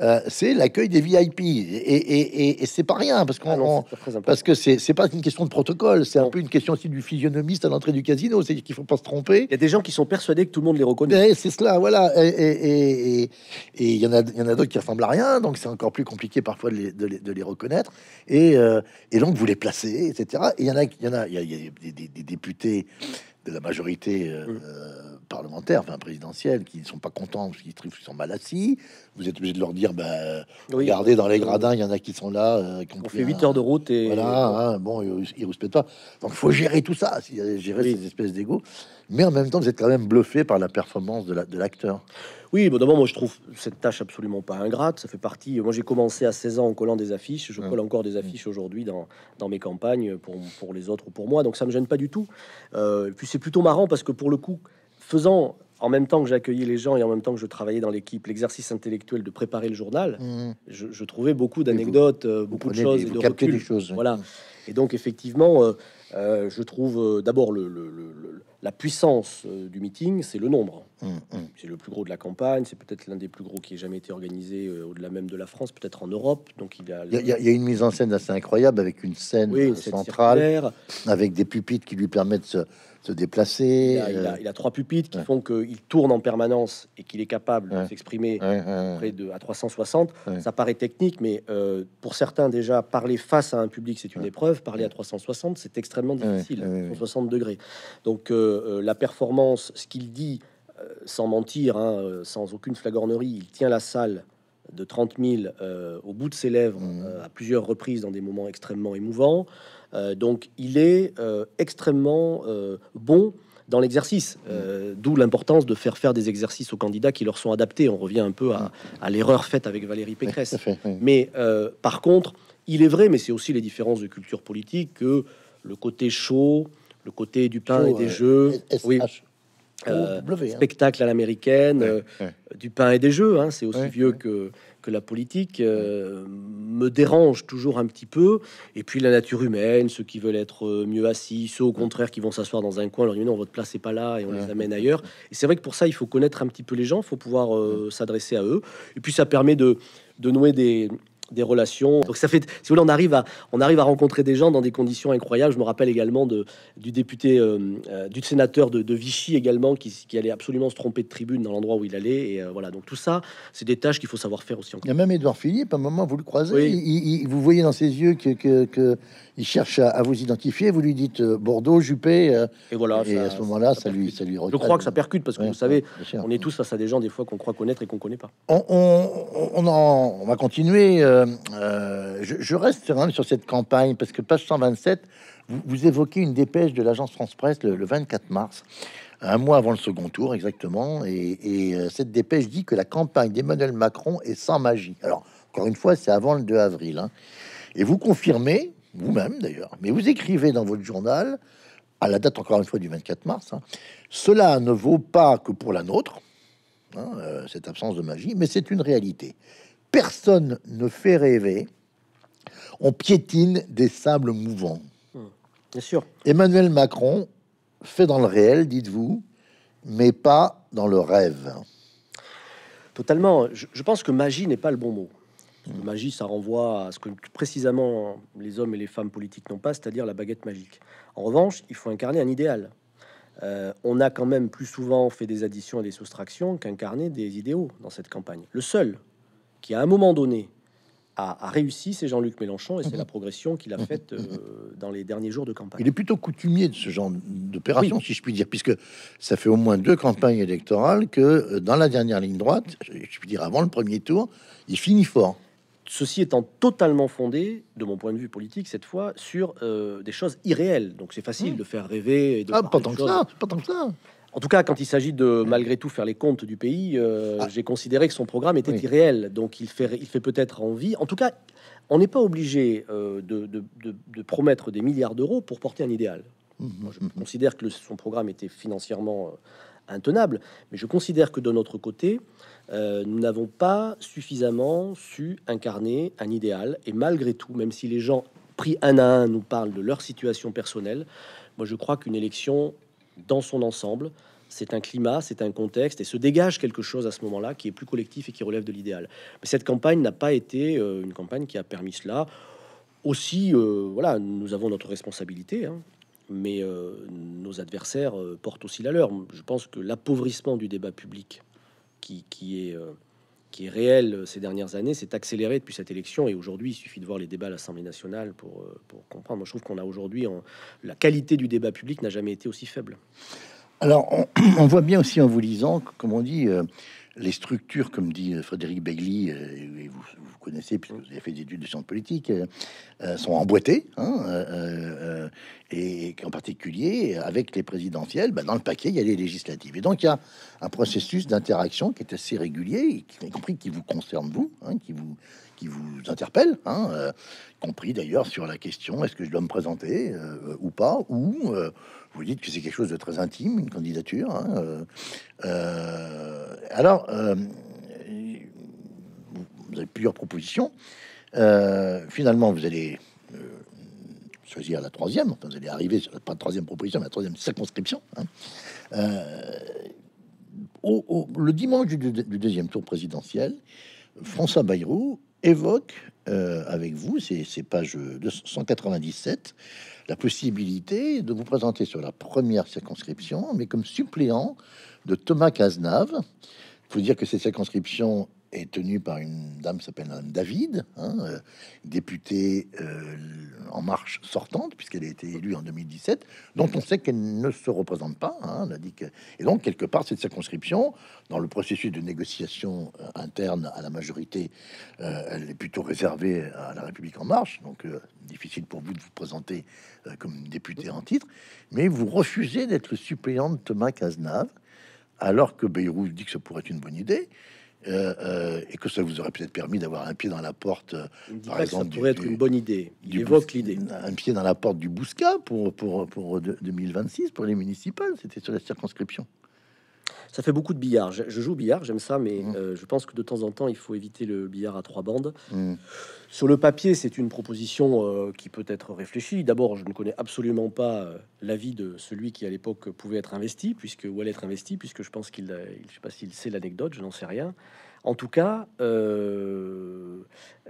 euh, c'est l'accueil des VIP. Et, c'est pas rien, parce, qu'on ah parce que c'est, pas une question de protocole, c'est un peu une question aussi du physionomiste à l'entrée du casino, c'est qu'il faut pas se tromper. Il y a des gens qui sont persuadés que tout le monde les reconnaît. c'est cela, voilà. Et il y en a, y en a d'autres qui ressemblent à rien, donc c'est encore plus compliqué parfois de les, reconnaître. Euh, et, donc vous les placez, etc. il y en a, y en a, y y a des députés de la majorité euh, mm. euh, parlementaires, enfin présidentiels, qui ne sont pas contents parce qu'ils sont mal assis. Vous êtes obligé de leur dire, ben, regardez dans les gradins, il y en a qui sont là. Euh, qui on fait 8 heures de route et voilà, hein, bon, ils, respecte respectent pas. Donc il faut gérer tout ça, gérer les ces espèces d'ego. Mais en même temps, vous êtes quand même bluffé par la performance de l'acteur. oui, bon, d'abord, moi je trouve cette tâche absolument pas ingrate. Ça fait partie. Euh, moi j'ai commencé à 16 ans en collant des affiches. Je colle encore des affiches aujourd'hui dans, dans mes campagnes pour, les autres ou pour moi. Donc ça me gêne pas du tout. Euh, et puis c'est plutôt marrant parce que pour le coup, faisant en même temps que j'accueillais les gens et en même temps que je travaillais dans l'équipe, l'exercice intellectuel de préparer le journal, mm. je, trouvais beaucoup d'anecdotes, euh, beaucoup de choses, et de recul. Des choses. Voilà. Et donc effectivement, euh, euh, je trouve d'abord le, la puissance du meeting, c'est le nombre. Mm, mm. C'est le plus gros de la campagne, c'est peut-être l'un des plus gros qui ait jamais été organisé au-delà même de la France, peut-être en Europe. Donc il y a... Il, y a, une mise en scène assez incroyable avec une scène centrale, avec des pupitres qui lui permettent déplacer. Euh, il a, trois pupitres qui font qu'il tourne en permanence et qu'il est capable de s'exprimer près de à 360. Ça paraît technique, mais euh, pour certains déjà parler face à un public c'est une épreuve. Parler à 360 c'est extrêmement difficile, 360 degrés. Donc euh, la performance, ce qu'il dit, sans mentir, hein, sans aucune flagornerie, il tient la salle de 30 000 au bout de ses lèvres mmh. à plusieurs reprises dans des moments extrêmement émouvants. Euh, donc il est euh, extrêmement euh, bon dans l'exercice. D'où l'importance de faire faire des exercices aux candidats qui leur sont adaptés. On revient un peu à, l'erreur faite avec Valérie Pécresse. Mais par contre, il est vrai, mais c'est aussi les différences de culture politique, que le côté chaud, le côté du pain et des jeux, euh, hein. spectacle à l'américaine, euh, du pain et des jeux, hein. c'est aussi vieux que, que la politique, euh, me dérange toujours un petit peu. Et puis la nature humaine, ceux qui veulent être mieux assis, ceux au contraire qui vont s'asseoir dans un coin, leur dit non, votre place n'est pas là et on les amène ailleurs. Et c'est vrai que pour ça, il faut connaître un petit peu les gens, il faut pouvoir s'adresser à eux. Et puis ça permet de, de nouer des, des relations. Donc ça fait, si vous voulez, on arrive à, on arrive à rencontrer des gens dans des conditions incroyables. Je me rappelle également de, du député, euh, euh, du sénateur de, Vichy également, qui, qui, allait absolument se tromper de tribune dans l'endroit où il allait. Et euh, voilà, donc tout ça, c'est des tâches qu'il faut savoir faire aussi. Il y a même Édouard Philippe, à un moment, vous le croisez, il, vous voyez dans ses yeux que, que, il cherche à, vous identifier, vous lui dites Bordeaux, Juppé. et voilà, et à ce moment-là, ça, lui, ça lui Je crois que ça percute, parce que vous savez, on est tous face à des gens des fois qu'on croit connaître et qu'on connaît pas. On, on, on va continuer euh, euh, je, reste sur cette campagne parce que page 127, vous, évoquez une dépêche de l'agence France-Presse le, 24 mars, un mois avant le second tour exactement, et, euh, cette dépêche dit que la campagne d'Emmanuel Macron est sans magie. Alors, encore une fois, c'est avant le 2 avril. Hein. Et vous confirmez, vous-même d'ailleurs, mais vous écrivez dans votre journal, à la date encore une fois du 24 mars, hein, cela ne vaut pas que pour la nôtre, hein, cette absence de magie, mais c'est une réalité personne ne fait rêver, on piétine des sables mouvants. Hmm. Bien sûr. Emmanuel Macron fait dans le réel, dites-vous, mais pas dans le rêve. Totalement. Je, pense que magie n'est pas le bon mot. Magie, ça renvoie à ce que précisément les hommes et les femmes politiques n'ont pas, c'est-à-dire la baguette magique. En revanche, il faut incarner un idéal. Euh, on a quand même plus souvent fait des additions et des soustractions qu'incarner des idéaux dans cette campagne. Le seul qui, à un moment donné, a, réussi, c'est Jean-Luc Mélenchon, et c'est mhm. la progression qu'il a mhm. faite euh, dans les derniers jours de campagne. Il est plutôt coutumier de ce genre d'opération, si je puis dire, puisque ça fait au moins deux campagnes électorales que, euh, dans la dernière ligne droite, je puis dire avant le premier tour, il finit fort. Ceci étant totalement fondé, de mon point de vue politique, cette fois, sur euh, des choses irréelles. Donc c'est facile mmh. de faire rêver. ah, pas tant, que ça, pas tant que ça. En tout cas, quand il s'agit de malgré tout faire les comptes du pays, euh, ah. j'ai considéré que son programme était irréel. Donc il fait, peut-être envie. En tout cas, on n'est pas obligé euh, de, promettre des milliards d'euros pour porter un idéal. Mmh, je mmh, mmh. considère que son programme était financièrement euh, intenable, mais je considère que de notre côté, nous n'avons pas suffisamment su incarner un idéal. Et malgré tout, même si les gens pris un à un nous parlent de leur situation personnelle, moi je crois qu'une élection dans son ensemble. C'est un climat, c'est un contexte, et se dégage quelque chose à ce moment-là qui est plus collectif et qui relève de l'idéal. Mais cette campagne n'a pas été euh, une campagne qui a permis cela. Aussi, euh, voilà, nous avons notre responsabilité, hein, mais euh, nos adversaires portent aussi la leur. Je pense que l'appauvrissement du débat public, qui, est qui est réel euh, ces dernières années s'est accéléré depuis cette élection. Et aujourd'hui, il suffit de voir les débats à l'Assemblée nationale pour, euh, comprendre. je trouve qu'on a aujourd'hui la qualité du débat public n'a jamais été aussi faible. Alors, on, voit bien aussi en vous lisant, comme on dit, euh, les structures, comme dit euh, Frédéric Begli, euh, et vous, vous, connaissez puisque vous avez fait des études de sciences politiques, euh, sont emboîtées, hein, et en particulier avec les présidentielles, bah, dans le paquet, il y a les législatives. Et donc il y a un processus d'interaction qui est assez régulier, y compris qui vous concerne vous, hein, qui vous qui vous interpelle, hein, euh, compris d'ailleurs sur la question est-ce que je dois me présenter euh, ou pas, ou euh, vous dites que c'est quelque chose de très intime, une candidature. Hein, alors, vous avez plusieurs propositions. finalement, vous allez choisir la troisième. Enfin, vous allez arriver sur pas la troisième proposition, mais la troisième circonscription. Hein. le dimanche du, du, deuxième tour présidentiel, François Bayrou évoque euh, avec vous, c'est page 297, la possibilité de vous présenter sur la première circonscription, mais comme suppléant de Thomas Cazenave. Il faut dire que cette circonscription est tenue par une dame s'appelle David, hein, euh, députée euh, En Marche sortante, puisqu'elle a été élue en 2017, dont on sait qu'elle ne se représente pas. Hein, on a dit que... Et donc, quelque part, cette circonscription, dans le processus de négociation euh, interne à la majorité, elle est plutôt réservée à La République En Marche, donc difficile pour vous de vous présenter comme députée en titre, mais vous refusez d'être suppléante de Thomas Cazenave, alors que Beyrouth dit que ça pourrait être une bonne idée. Euh, euh, et que ça vous aurait peut-être permis d'avoir un pied dans la porte. Euh, par exemple, ça pourrait être une bonne idée. Il évoque l'idée. Un pied dans la porte du Bousca pour, pour, pour, pour 2026, pour les municipales. C'était sur la circonscription. Ça fait beaucoup de billard. Je, joue au billard, j'aime ça, mais mmh. euh, je pense que de temps en temps, il faut éviter le billard à trois bandes. Mmh. Sur le papier, c'est une proposition euh, qui peut être réfléchie. D'abord, je ne connais absolument pas euh, l'avis de celui qui, à l'époque, pouvait être investi, puisque ou allait être investi, puisque je pense qu'il, je sais pas s'il sait l'anecdote, je n'en sais rien. En tout cas,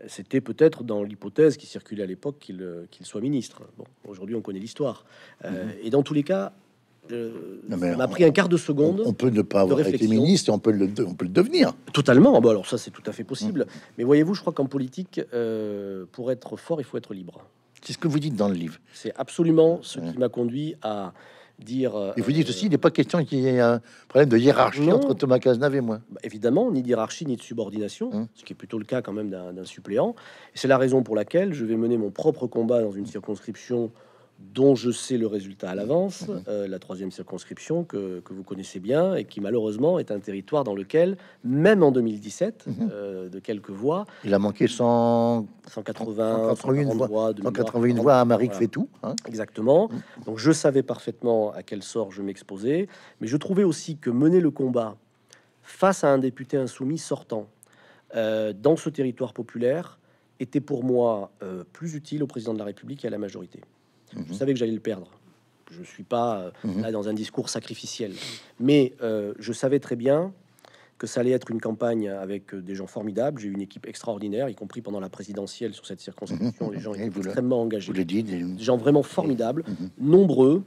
c'était peut-être dans l'hypothèse qui circulait à l'époque qu'il, soit ministre. Bon, aujourd'hui, on connaît l'histoire. Mmh. Et dans tous les cas, euh, ça m'a pris un quart de seconde. On, peut ne pas avoir été ministre, on peut, le, on peut le devenir. Totalement. Ah bon, bah alors ça, c'est tout à fait possible. Hum. Mais voyez-vous, je crois qu'en politique, euh, pour être fort, il faut être libre. C'est ce que vous dites dans le livre. C'est absolument ce qui m'a conduit à dire. et vous dites euh, aussi, il n'est pas question qu'il y ait un problème de hiérarchie entre Thomas Cazenave et moi. Bah, évidemment, ni hiérarchie ni de subordination, hum. ce qui est plutôt le cas quand même d'un suppléant. C'est la raison pour laquelle je vais mener mon propre combat dans une circonscription dont je sais le résultat à l'avance, mhm. euh, la troisième circonscription que, vous connaissez bien et qui malheureusement est un territoire dans lequel, même en 2017, mhm. euh, de quelques voix, il a manqué 180, 181 voix, à Marie voilà. Hein. Exactement. Mhm. Donc je savais parfaitement à quel sort je m'exposais, mais je trouvais aussi que mener le combat face à un député insoumis sortant euh, dans ce territoire populaire était pour moi plus utile au président de la République et à la majorité. Mhm. Je savais que j'allais le perdre. Je ne suis pas euh, mhm. là dans un discours sacrificiel. Mais euh, je savais très bien que ça allait être une campagne avec euh, des gens formidables. J'ai eu une équipe extraordinaire, y compris pendant la présidentielle sur cette circonscription. Mhm. Les gens étaient extrêmement engagés. des gens vraiment formidables, nombreux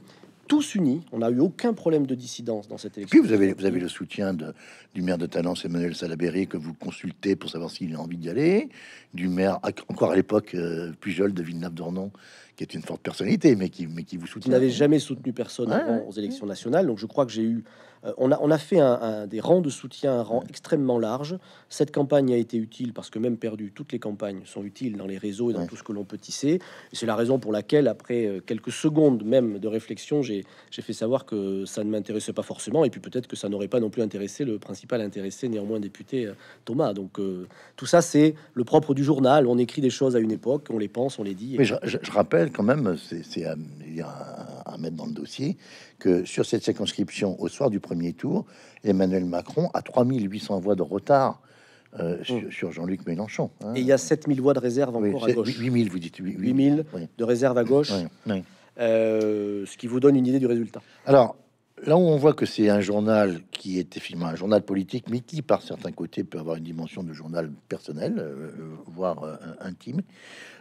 tous unis. On n'a eu aucun problème de dissidence dans cette élection. puis vous avez, vous avez le soutien de, du maire de Talence, Emmanuel Salaberry, que vous consultez pour savoir s'il a envie d'y aller. Du maire, encore à l'époque, euh, Pujol de Villeneuve-d'Ornon, qui est une forte personnalité, mais qui, mais qui vous soutient. Vous n'avez jamais soutenu personne aux élections nationales. Donc je crois que j'ai eu euh, on, a, fait un, des rangs de soutien, un rang extrêmement large. Cette campagne a été utile parce que même perdu, toutes les campagnes sont utiles dans les réseaux et dans tout ce que l'on peut tisser. C'est la raison pour laquelle, après euh, quelques secondes même de réflexion, j'ai fait savoir que ça ne m'intéressait pas forcément et puis peut-être que ça n'aurait pas non plus intéressé le principal intéressé, néanmoins député euh, Thomas. Donc tout ça, c'est le propre du journal. On écrit des choses à une époque, on les pense, on les dit. Mais je, rappelle quand même, c'est à, à mettre dans le dossier, que sur cette circonscription, au soir du premier tour, Emmanuel Macron a 3800 voix de retard euh, mmh. sur, Jean-Luc Mélenchon. Hein. Et il y a 7000 voix de réserve encore à gauche. 8000, vous dites. 8000 de réserve à gauche, euh, ce qui vous donne une idée du résultat. Alors, là où on voit que c'est un journal qui est effectivement un journal politique, mais qui, par certains côtés, peut avoir une dimension de journal personnel, euh, voire intime,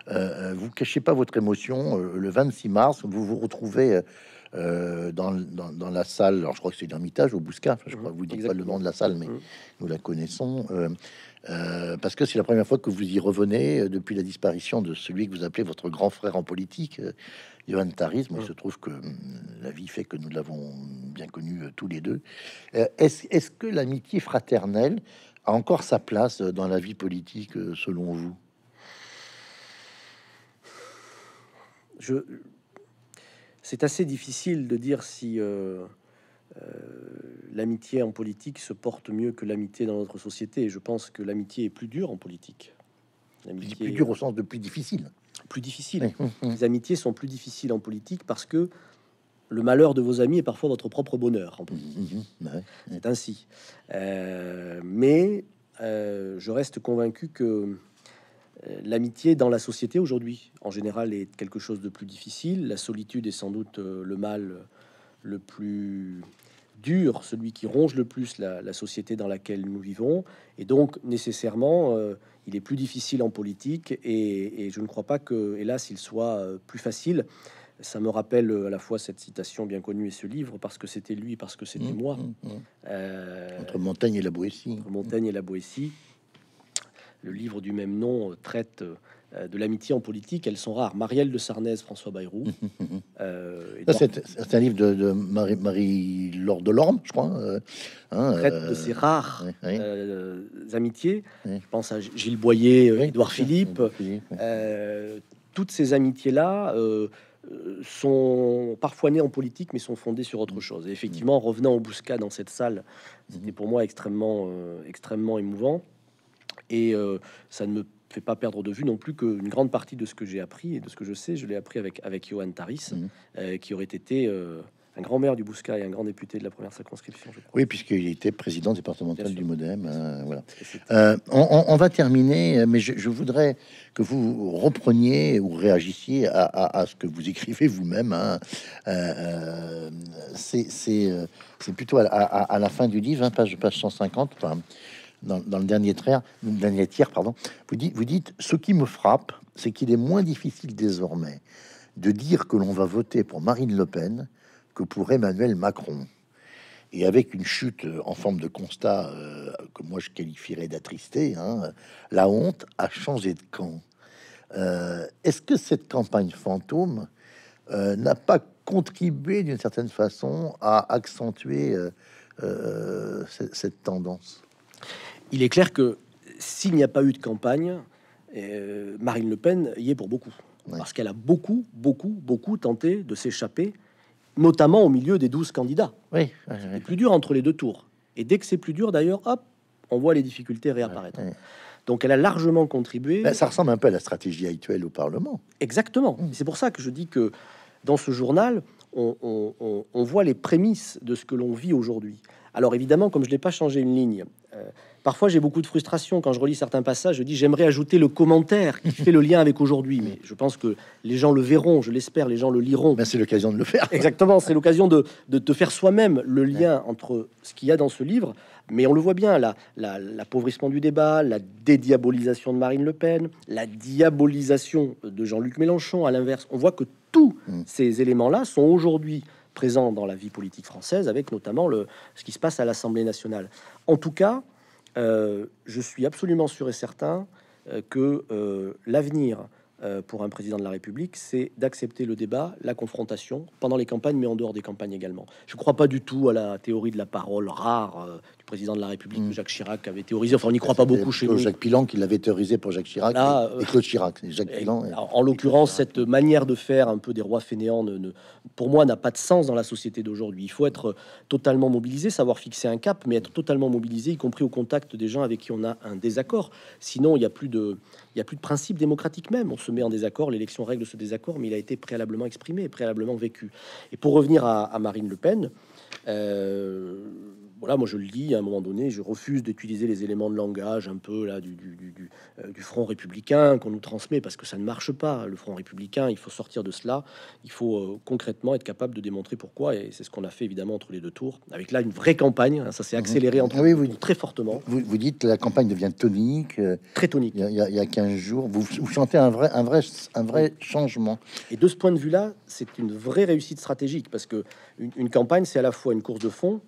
euh, vous cachez pas votre émotion. le 26 mars, vous vous retrouvez euh, dans, la salle, alors je crois que c'est l'Hermitage au Bousca, je mmh. crois, vous dites pas le nom de la salle, mais mmh. nous la connaissons, euh, euh, parce que c'est la première fois que vous y revenez depuis la disparition de celui que vous appelez votre grand frère en politique, Johan Taris. il mmh. se trouve que mm, la vie fait que nous l'avons bien connu tous les deux. Est-ce que l'amitié fraternelle a encore sa place dans la vie politique, selon vous je, c'est assez difficile de dire si euh, euh, l'amitié en politique se porte mieux que l'amitié dans notre société. je pense que l'amitié est plus dure en politique. plus dure au sens de plus difficile. Plus difficile. Les amitiés sont plus difficiles en politique parce que le malheur de vos amis est parfois votre propre bonheur. En mhm, mhm, bah c'est ainsi. Euh, mais je reste convaincu que euh, l'amitié dans la société aujourd'hui, en général, est quelque chose de plus difficile. La solitude est sans doute euh, le mal euh, le plus dur, celui qui ronge le plus la, société dans laquelle nous vivons. Et donc, nécessairement, il est plus difficile en politique. Et, je ne crois pas que, hélas, il soit plus facile. Ça me rappelle à la fois cette citation bien connue et ce livre, parce que c'était lui, parce que c'était mmh, moi. Mmh, mmh. entre montagne et la Boétie. Entre Montaigne et la Boétie. Le livre du même nom euh, traite euh, de l'amitié en politique. Elles sont rares. Marielle de Sarnez, François Bayrou. Euh, c'est un livre de, Marie, Laure de Lorme, je crois. Hein, traite de ces rares amitiés. Je pense à Gilles Boyer, Édouard Philippe. toutes ces amitiés-là sont parfois nées en politique, mais sont fondées sur autre mm. chose. effectivement, revenant au Bousca dans cette salle, c'était mm. pour moi extrêmement, extrêmement émouvant. Et euh, ça ne me fait pas perdre de vue non plus qu'une grande partie de ce que j'ai appris et de ce que je sais, je l'ai appris avec, avec Johan Taris, mhm. euh, qui aurait été euh, un grand-maire du Bousca et un grand député de la première circonscription. Oui, puisqu'il était président départemental du MoDem. voilà. on, va terminer, mais je, voudrais que vous repreniez ou réagissiez à, ce que vous écrivez vous-même. Hein. c'est plutôt à, la fin du livre, hein, page, page 150 dans, le dernier, tiers, dernier tiers pardon, vous, dites, vous dites Ce qui me frappe, c'est qu'il est moins difficile désormais de dire que l'on va voter pour Marine Le Pen que pour Emmanuel Macron. Et avec une chute euh, en forme de constat euh, que moi je qualifierais d'attristé, hein, la honte a changé de camp. Euh, est-ce que cette campagne fantôme n'a pas contribué d'une certaine façon à accentuer cette, cette tendance il est clair que s'il n'y a pas eu de campagne, euh, Marine Le Pen y est pour beaucoup. Parce qu'elle a beaucoup, beaucoup, beaucoup tenté de s'échapper, notamment au milieu des 12 candidats. Oui. C'est plus dur entre les deux tours. Et dès que c'est plus dur, d'ailleurs, hop, on voit les difficultés réapparaître. Donc elle a largement contribué. Ben, ça ressemble un peu à la stratégie actuelle au Parlement. Exactement. Mm. C'est pour ça que je dis que dans ce journal, on, voit les prémices de ce que l'on vit aujourd'hui. Alors évidemment, comme je n'ai pas changé une ligne, euh, Parfois, j'ai beaucoup de frustration quand je relis certains passages. Je dis, j'aimerais ajouter le commentaire qui fait le lien avec aujourd'hui, mais je pense que les gens le verront, je l'espère, les gens le liront. Ben, c'est l'occasion de le faire. Exactement, c'est l'occasion de, de, faire soi-même le lien entre ce qu'il y a dans ce livre, mais on le voit bien, l'appauvrissement la, du débat, la dédiabolisation de Marine Le Pen, la diabolisation de Jean-Luc Mélenchon, à l'inverse, on voit que tous mm. ces éléments-là sont aujourd'hui présents dans la vie politique française, avec notamment le, ce qui se passe à l'Assemblée nationale. En tout cas, euh, je suis absolument sûr et certain euh, que euh, l'avenir pour un président de la République, c'est d'accepter le débat, la confrontation pendant les campagnes, mais en dehors des campagnes également. Je ne crois pas du tout à la théorie de la parole rare président de la République, hmm. Jacques Chirac, avait théorisé. Enfin, on n'y croit pas beaucoup chez nous. Jacques Pilan qui l'avait théorisé pour Jacques Chirac ah, et, Claude Chirac. Jacques en l'occurrence, cette manière de faire un peu des rois fainéants, ne, pour moi, n'a pas de sens dans la société d'aujourd'hui. Il faut être totalement mobilisé, savoir fixer un cap, mais être totalement mobilisé, y compris au contact des gens avec qui on a un désaccord. Sinon, il n'y a plus de, il y a plus de principe démocratique même. On se met en désaccord, l'élection règle ce désaccord, mais il a été préalablement exprimé, préalablement vécu. Et pour revenir à, Marine Le Pen. Euh, voilà, moi je le dis à un moment donné, je refuse d'utiliser les éléments de langage un peu là du, du, du, euh, front républicain qu'on nous transmet parce que ça ne marche pas. Le front républicain, il faut sortir de cela, il faut euh, concrètement être capable de démontrer pourquoi, et c'est ce qu'on a fait évidemment entre les deux tours, avec là une vraie campagne. Hein, ça s'est mhm. accéléré entre ah très fortement. Vous, vous dites la campagne devient tonique, euh, très tonique. Il y, a, quinze 15 jours, vous, vous sentez un vrai, un vrai, un vrai changement. Et de ce point de vue là, c'est une vraie réussite stratégique parce que une campagne, c'est à la fois une course de fond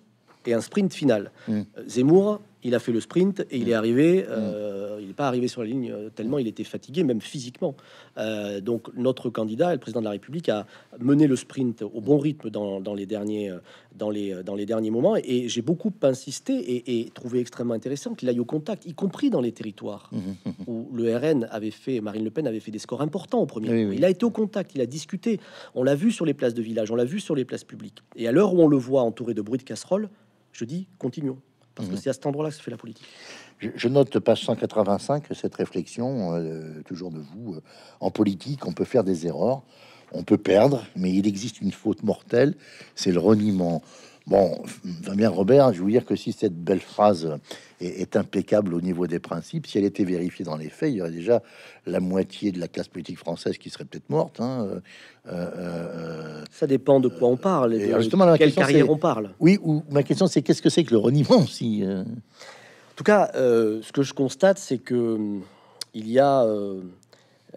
et un sprint final. Mm. Zemmour, il a fait le sprint et il mm. est arrivé. Mm. Euh, il n'est pas arrivé sur la ligne euh, tellement il était fatigué, même physiquement. Euh, donc notre candidat, le président de la République, a mené le sprint au bon rythme dans, les derniers dans les dans les derniers moments. Et j'ai beaucoup insisté et, trouvé extrêmement intéressant qu'il aille au contact, y compris dans les territoires où le RN avait fait Marine Le Pen avait fait des scores importants au premier. tour. Il a été au contact, il a discuté. On l'a vu sur les places de village, on l'a vu sur les places publiques. Et à l'heure où on le voit entouré de bruit de casserole, je dis continuons, parce que mmh. c'est à cet endroit-là que se fait la politique. Je, note page 185 cette réflexion, euh, toujours de vous. Euh, en politique, on peut faire des erreurs, on peut perdre, mais il existe une faute mortelle, c'est le reniement. Bon, bien Robert, je veux dire que si cette belle phrase est, impeccable au niveau des principes, si elle était vérifiée dans les faits, il y aurait déjà la moitié de la classe politique française qui serait peut-être morte. Hein, euh, euh, Ça dépend de quoi on euh, parle, et justement, de quelle carrière on parle. Oui, ou ma question c'est qu'est-ce que c'est que le reniement si, En tout cas, ce que je constate, c'est que il y a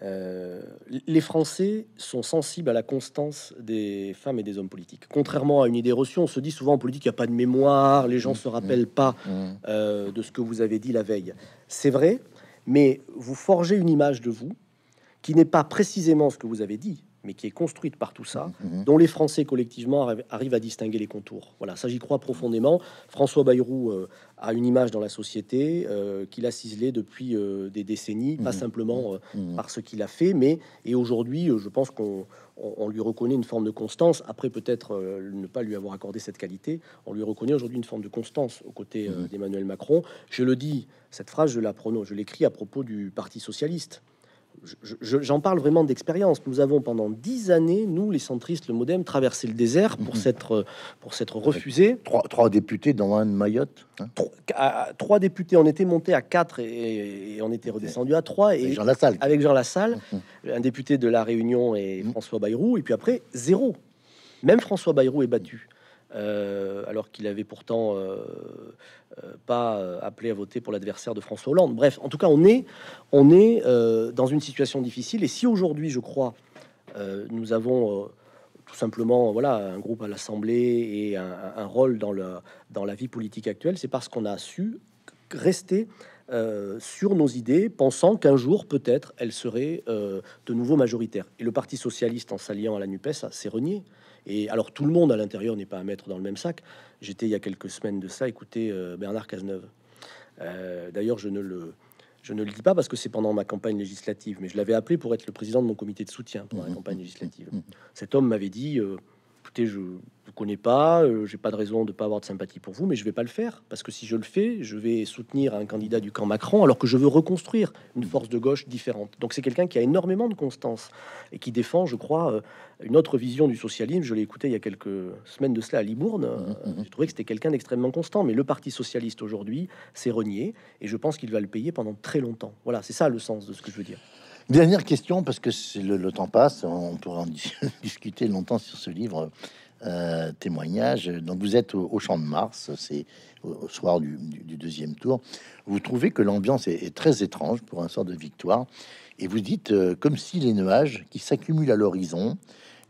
euh, les Français sont sensibles à la constance des femmes et des hommes politiques. Contrairement à une idée reçue, on se dit souvent en politique, il n'y a pas de mémoire, les gens ne mmh, se mmh, rappellent pas mmh. euh, de ce que vous avez dit la veille. C'est vrai, mais vous forgez une image de vous qui n'est pas précisément ce que vous avez dit, mais qui est construite par tout ça, mhm. dont les Français collectivement arrivent à distinguer les contours. Voilà, ça j'y crois profondément. François Bayrou euh, a une image dans la société euh, qu'il a ciselée depuis euh, des décennies, pas mhm. simplement mhm. par ce qu'il a fait, mais et aujourd'hui, je pense qu'on lui reconnaît une forme de constance. Après, peut-être ne pas lui avoir accordé cette qualité, on lui reconnaît aujourd'hui une forme de constance aux côtés d'Emmanuel Macron. Je le dis, cette phrase, je la prononce, je l'écris à propos du Parti socialiste j'en parle vraiment d'expérience. Nous avons pendant dix années, nous les centristes, le Modem, traversé le désert pour mhm. s'être euh, pour s'être refusé. Trois, députés dans un Mayotte. Hein trois, députés, on était monté à quatre et, on était redescendu à trois. Et, Jean Lassalle. Avec Jean Lassalle, mhm. un député de la Réunion et mhm. François Bayrou, et puis après zéro. Même François Bayrou est battu. Euh, alors qu'il avait pourtant euh, euh, pas appelé à voter pour l'adversaire de François Hollande. Bref, en tout cas, on est, dans une situation difficile. Et si aujourd'hui, je crois, nous avons tout simplement voilà un groupe à l'Assemblée et un, rôle dans, la vie politique actuelle, c'est parce qu'on a su rester sur nos idées, pensant qu'un jour peut-être elle serait de nouveau majoritaire. Et le Parti socialiste, en s'alliant à la Nupes, s'est renié. Et alors, tout le monde à l'intérieur n'est pas à mettre dans le même sac. J'étais il y a quelques semaines de ça, écouter euh, Bernard Cazeneuve. Euh, d'ailleurs, je ne le. Je ne le dis pas parce que c'est pendant ma campagne législative, mais je l'avais appelé pour être le président de mon comité de soutien pendant la mmh, mmh, campagne mmh, législative. Cet homme m'avait dit, euh, je ne connais pas, euh, j'ai pas de raison de ne pas avoir de sympathie pour vous, mais je vais pas le faire. Parce que si je le fais, je vais soutenir un candidat du camp Macron alors que je veux reconstruire une force de gauche différente. Donc c'est quelqu'un qui a énormément de constance et qui défend, je crois, euh, une autre vision du socialisme. Je l'ai écouté il y a quelques semaines de cela à Libourne. je euh, mmh, mmh, mmh. J'ai trouvé que c'était quelqu'un d'extrêmement constant. Mais le Parti socialiste aujourd'hui s'est renié et je pense qu'il va le payer pendant très longtemps. Voilà, c'est ça le sens de ce que je veux dire. Dernière question, parce que le, le, temps passe, on pourrait en discuter longtemps sur ce livre. Euh, témoignage. Donc vous êtes au, Champ de Mars, c'est au, soir du, deuxième tour. Vous trouvez que l'ambiance est, très étrange pour un sort de victoire. Et vous dites, euh, comme si les nuages qui s'accumulent à l'horizon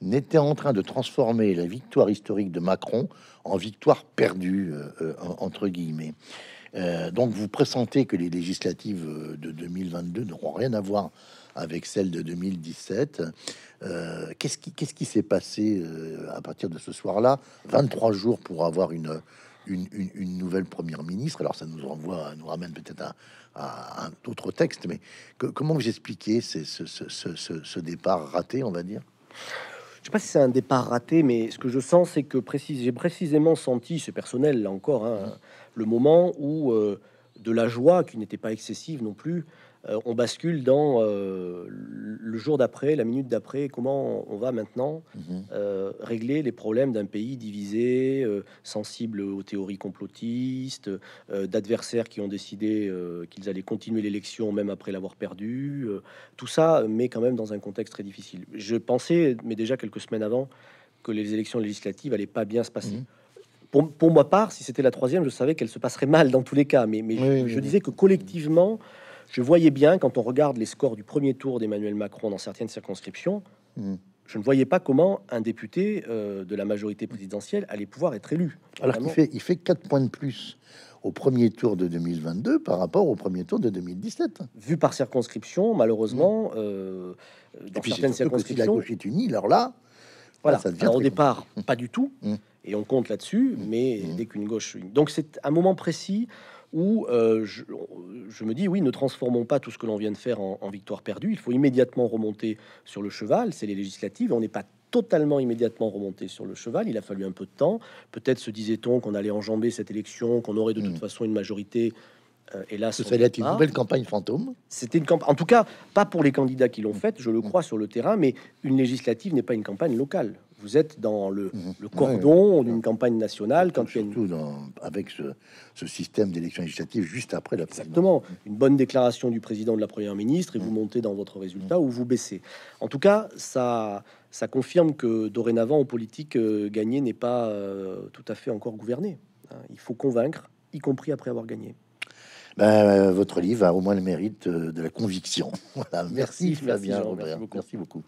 n'étaient en train de transformer la victoire historique de Macron en victoire perdue, euh, entre guillemets. donc vous pressentez que les législatives de 2022 n'auront rien à voir avec celle de 2017. Euh, qu'est-ce qui s'est passé euh, à partir de ce soir-là 23 jours pour avoir une, une, nouvelle première ministre. Alors ça nous renvoie, nous ramène peut-être à, un autre texte, mais comment vous expliquez ce, ce, départ raté, on va dire je sais pas si c'est un départ raté, mais ce que je sens, c'est que j'ai précisément senti, ce personnel là encore, hein, le moment où euh, de la joie qui n'était pas excessive non plus, euh, on bascule dans euh, le jour d'après, la minute d'après, comment on va maintenant mhm. euh, régler les problèmes d'un pays divisé, sensible aux théories complotistes, d'adversaires qui ont décidé qu'ils allaient continuer l'élection même après l'avoir perdue. tout ça, mais quand même dans un contexte très difficile. Je pensais, mais déjà quelques semaines avant, que les élections législatives allaient pas bien se passer. Mhm. Pour, pour, ma part, si c'était la troisième, je savais qu'elle se passerait mal dans tous les cas. Mais, je, disais que collectivement, je voyais bien, quand on regarde les scores du premier tour d'Emmanuel Macron dans certaines circonscriptions, hmm. je ne voyais pas comment un député euh, de la majorité présidentielle allait pouvoir être élu. Alors qu'il fait, il fait 4 points de plus au premier tour de 2022 par rapport au premier tour de 2017. Vu par circonscription, malheureusement, hmm. euh, dans la gauche est unie, alors là... Voilà, ça alors, au départ, pas du tout. Hmm. et on compte là-dessus, mais dès qu'une gauche... Donc c'est un moment précis où euh, je, me dis, oui, ne transformons pas tout ce que l'on vient de faire en, victoire perdue. Il faut immédiatement remonter sur le cheval. C'est les législatives. On n'est pas totalement immédiatement remonté sur le cheval. Il a fallu un peu de temps. Peut-être se disait-on qu'on allait enjamber cette élection, qu'on aurait de toute hmm. façon une majorité. et euh, là, ce serait une nouvelle campagne fantôme. C'était une en tout cas, pas pour les candidats qui l'ont hmm. faite, je le hmm. crois, sur le terrain, mais une législative n'est pas une campagne locale vous êtes dans le, mhm. cordon d'une campagne nationale quand avec ce, système d'élection législative juste après la Exactement. Une bonne déclaration du président de la première ministre et vous mhm. montez dans votre résultat mhm. ou vous baissez. En tout cas, ça, ça confirme que dorénavant en politique, gagné euh, gagner n'est pas euh, tout à fait encore gouverné. Hein. Il faut convaincre, y compris après avoir gagné. Ben, euh, votre livre a au moins le mérite de la conviction. Merci, Robert. Merci beaucoup.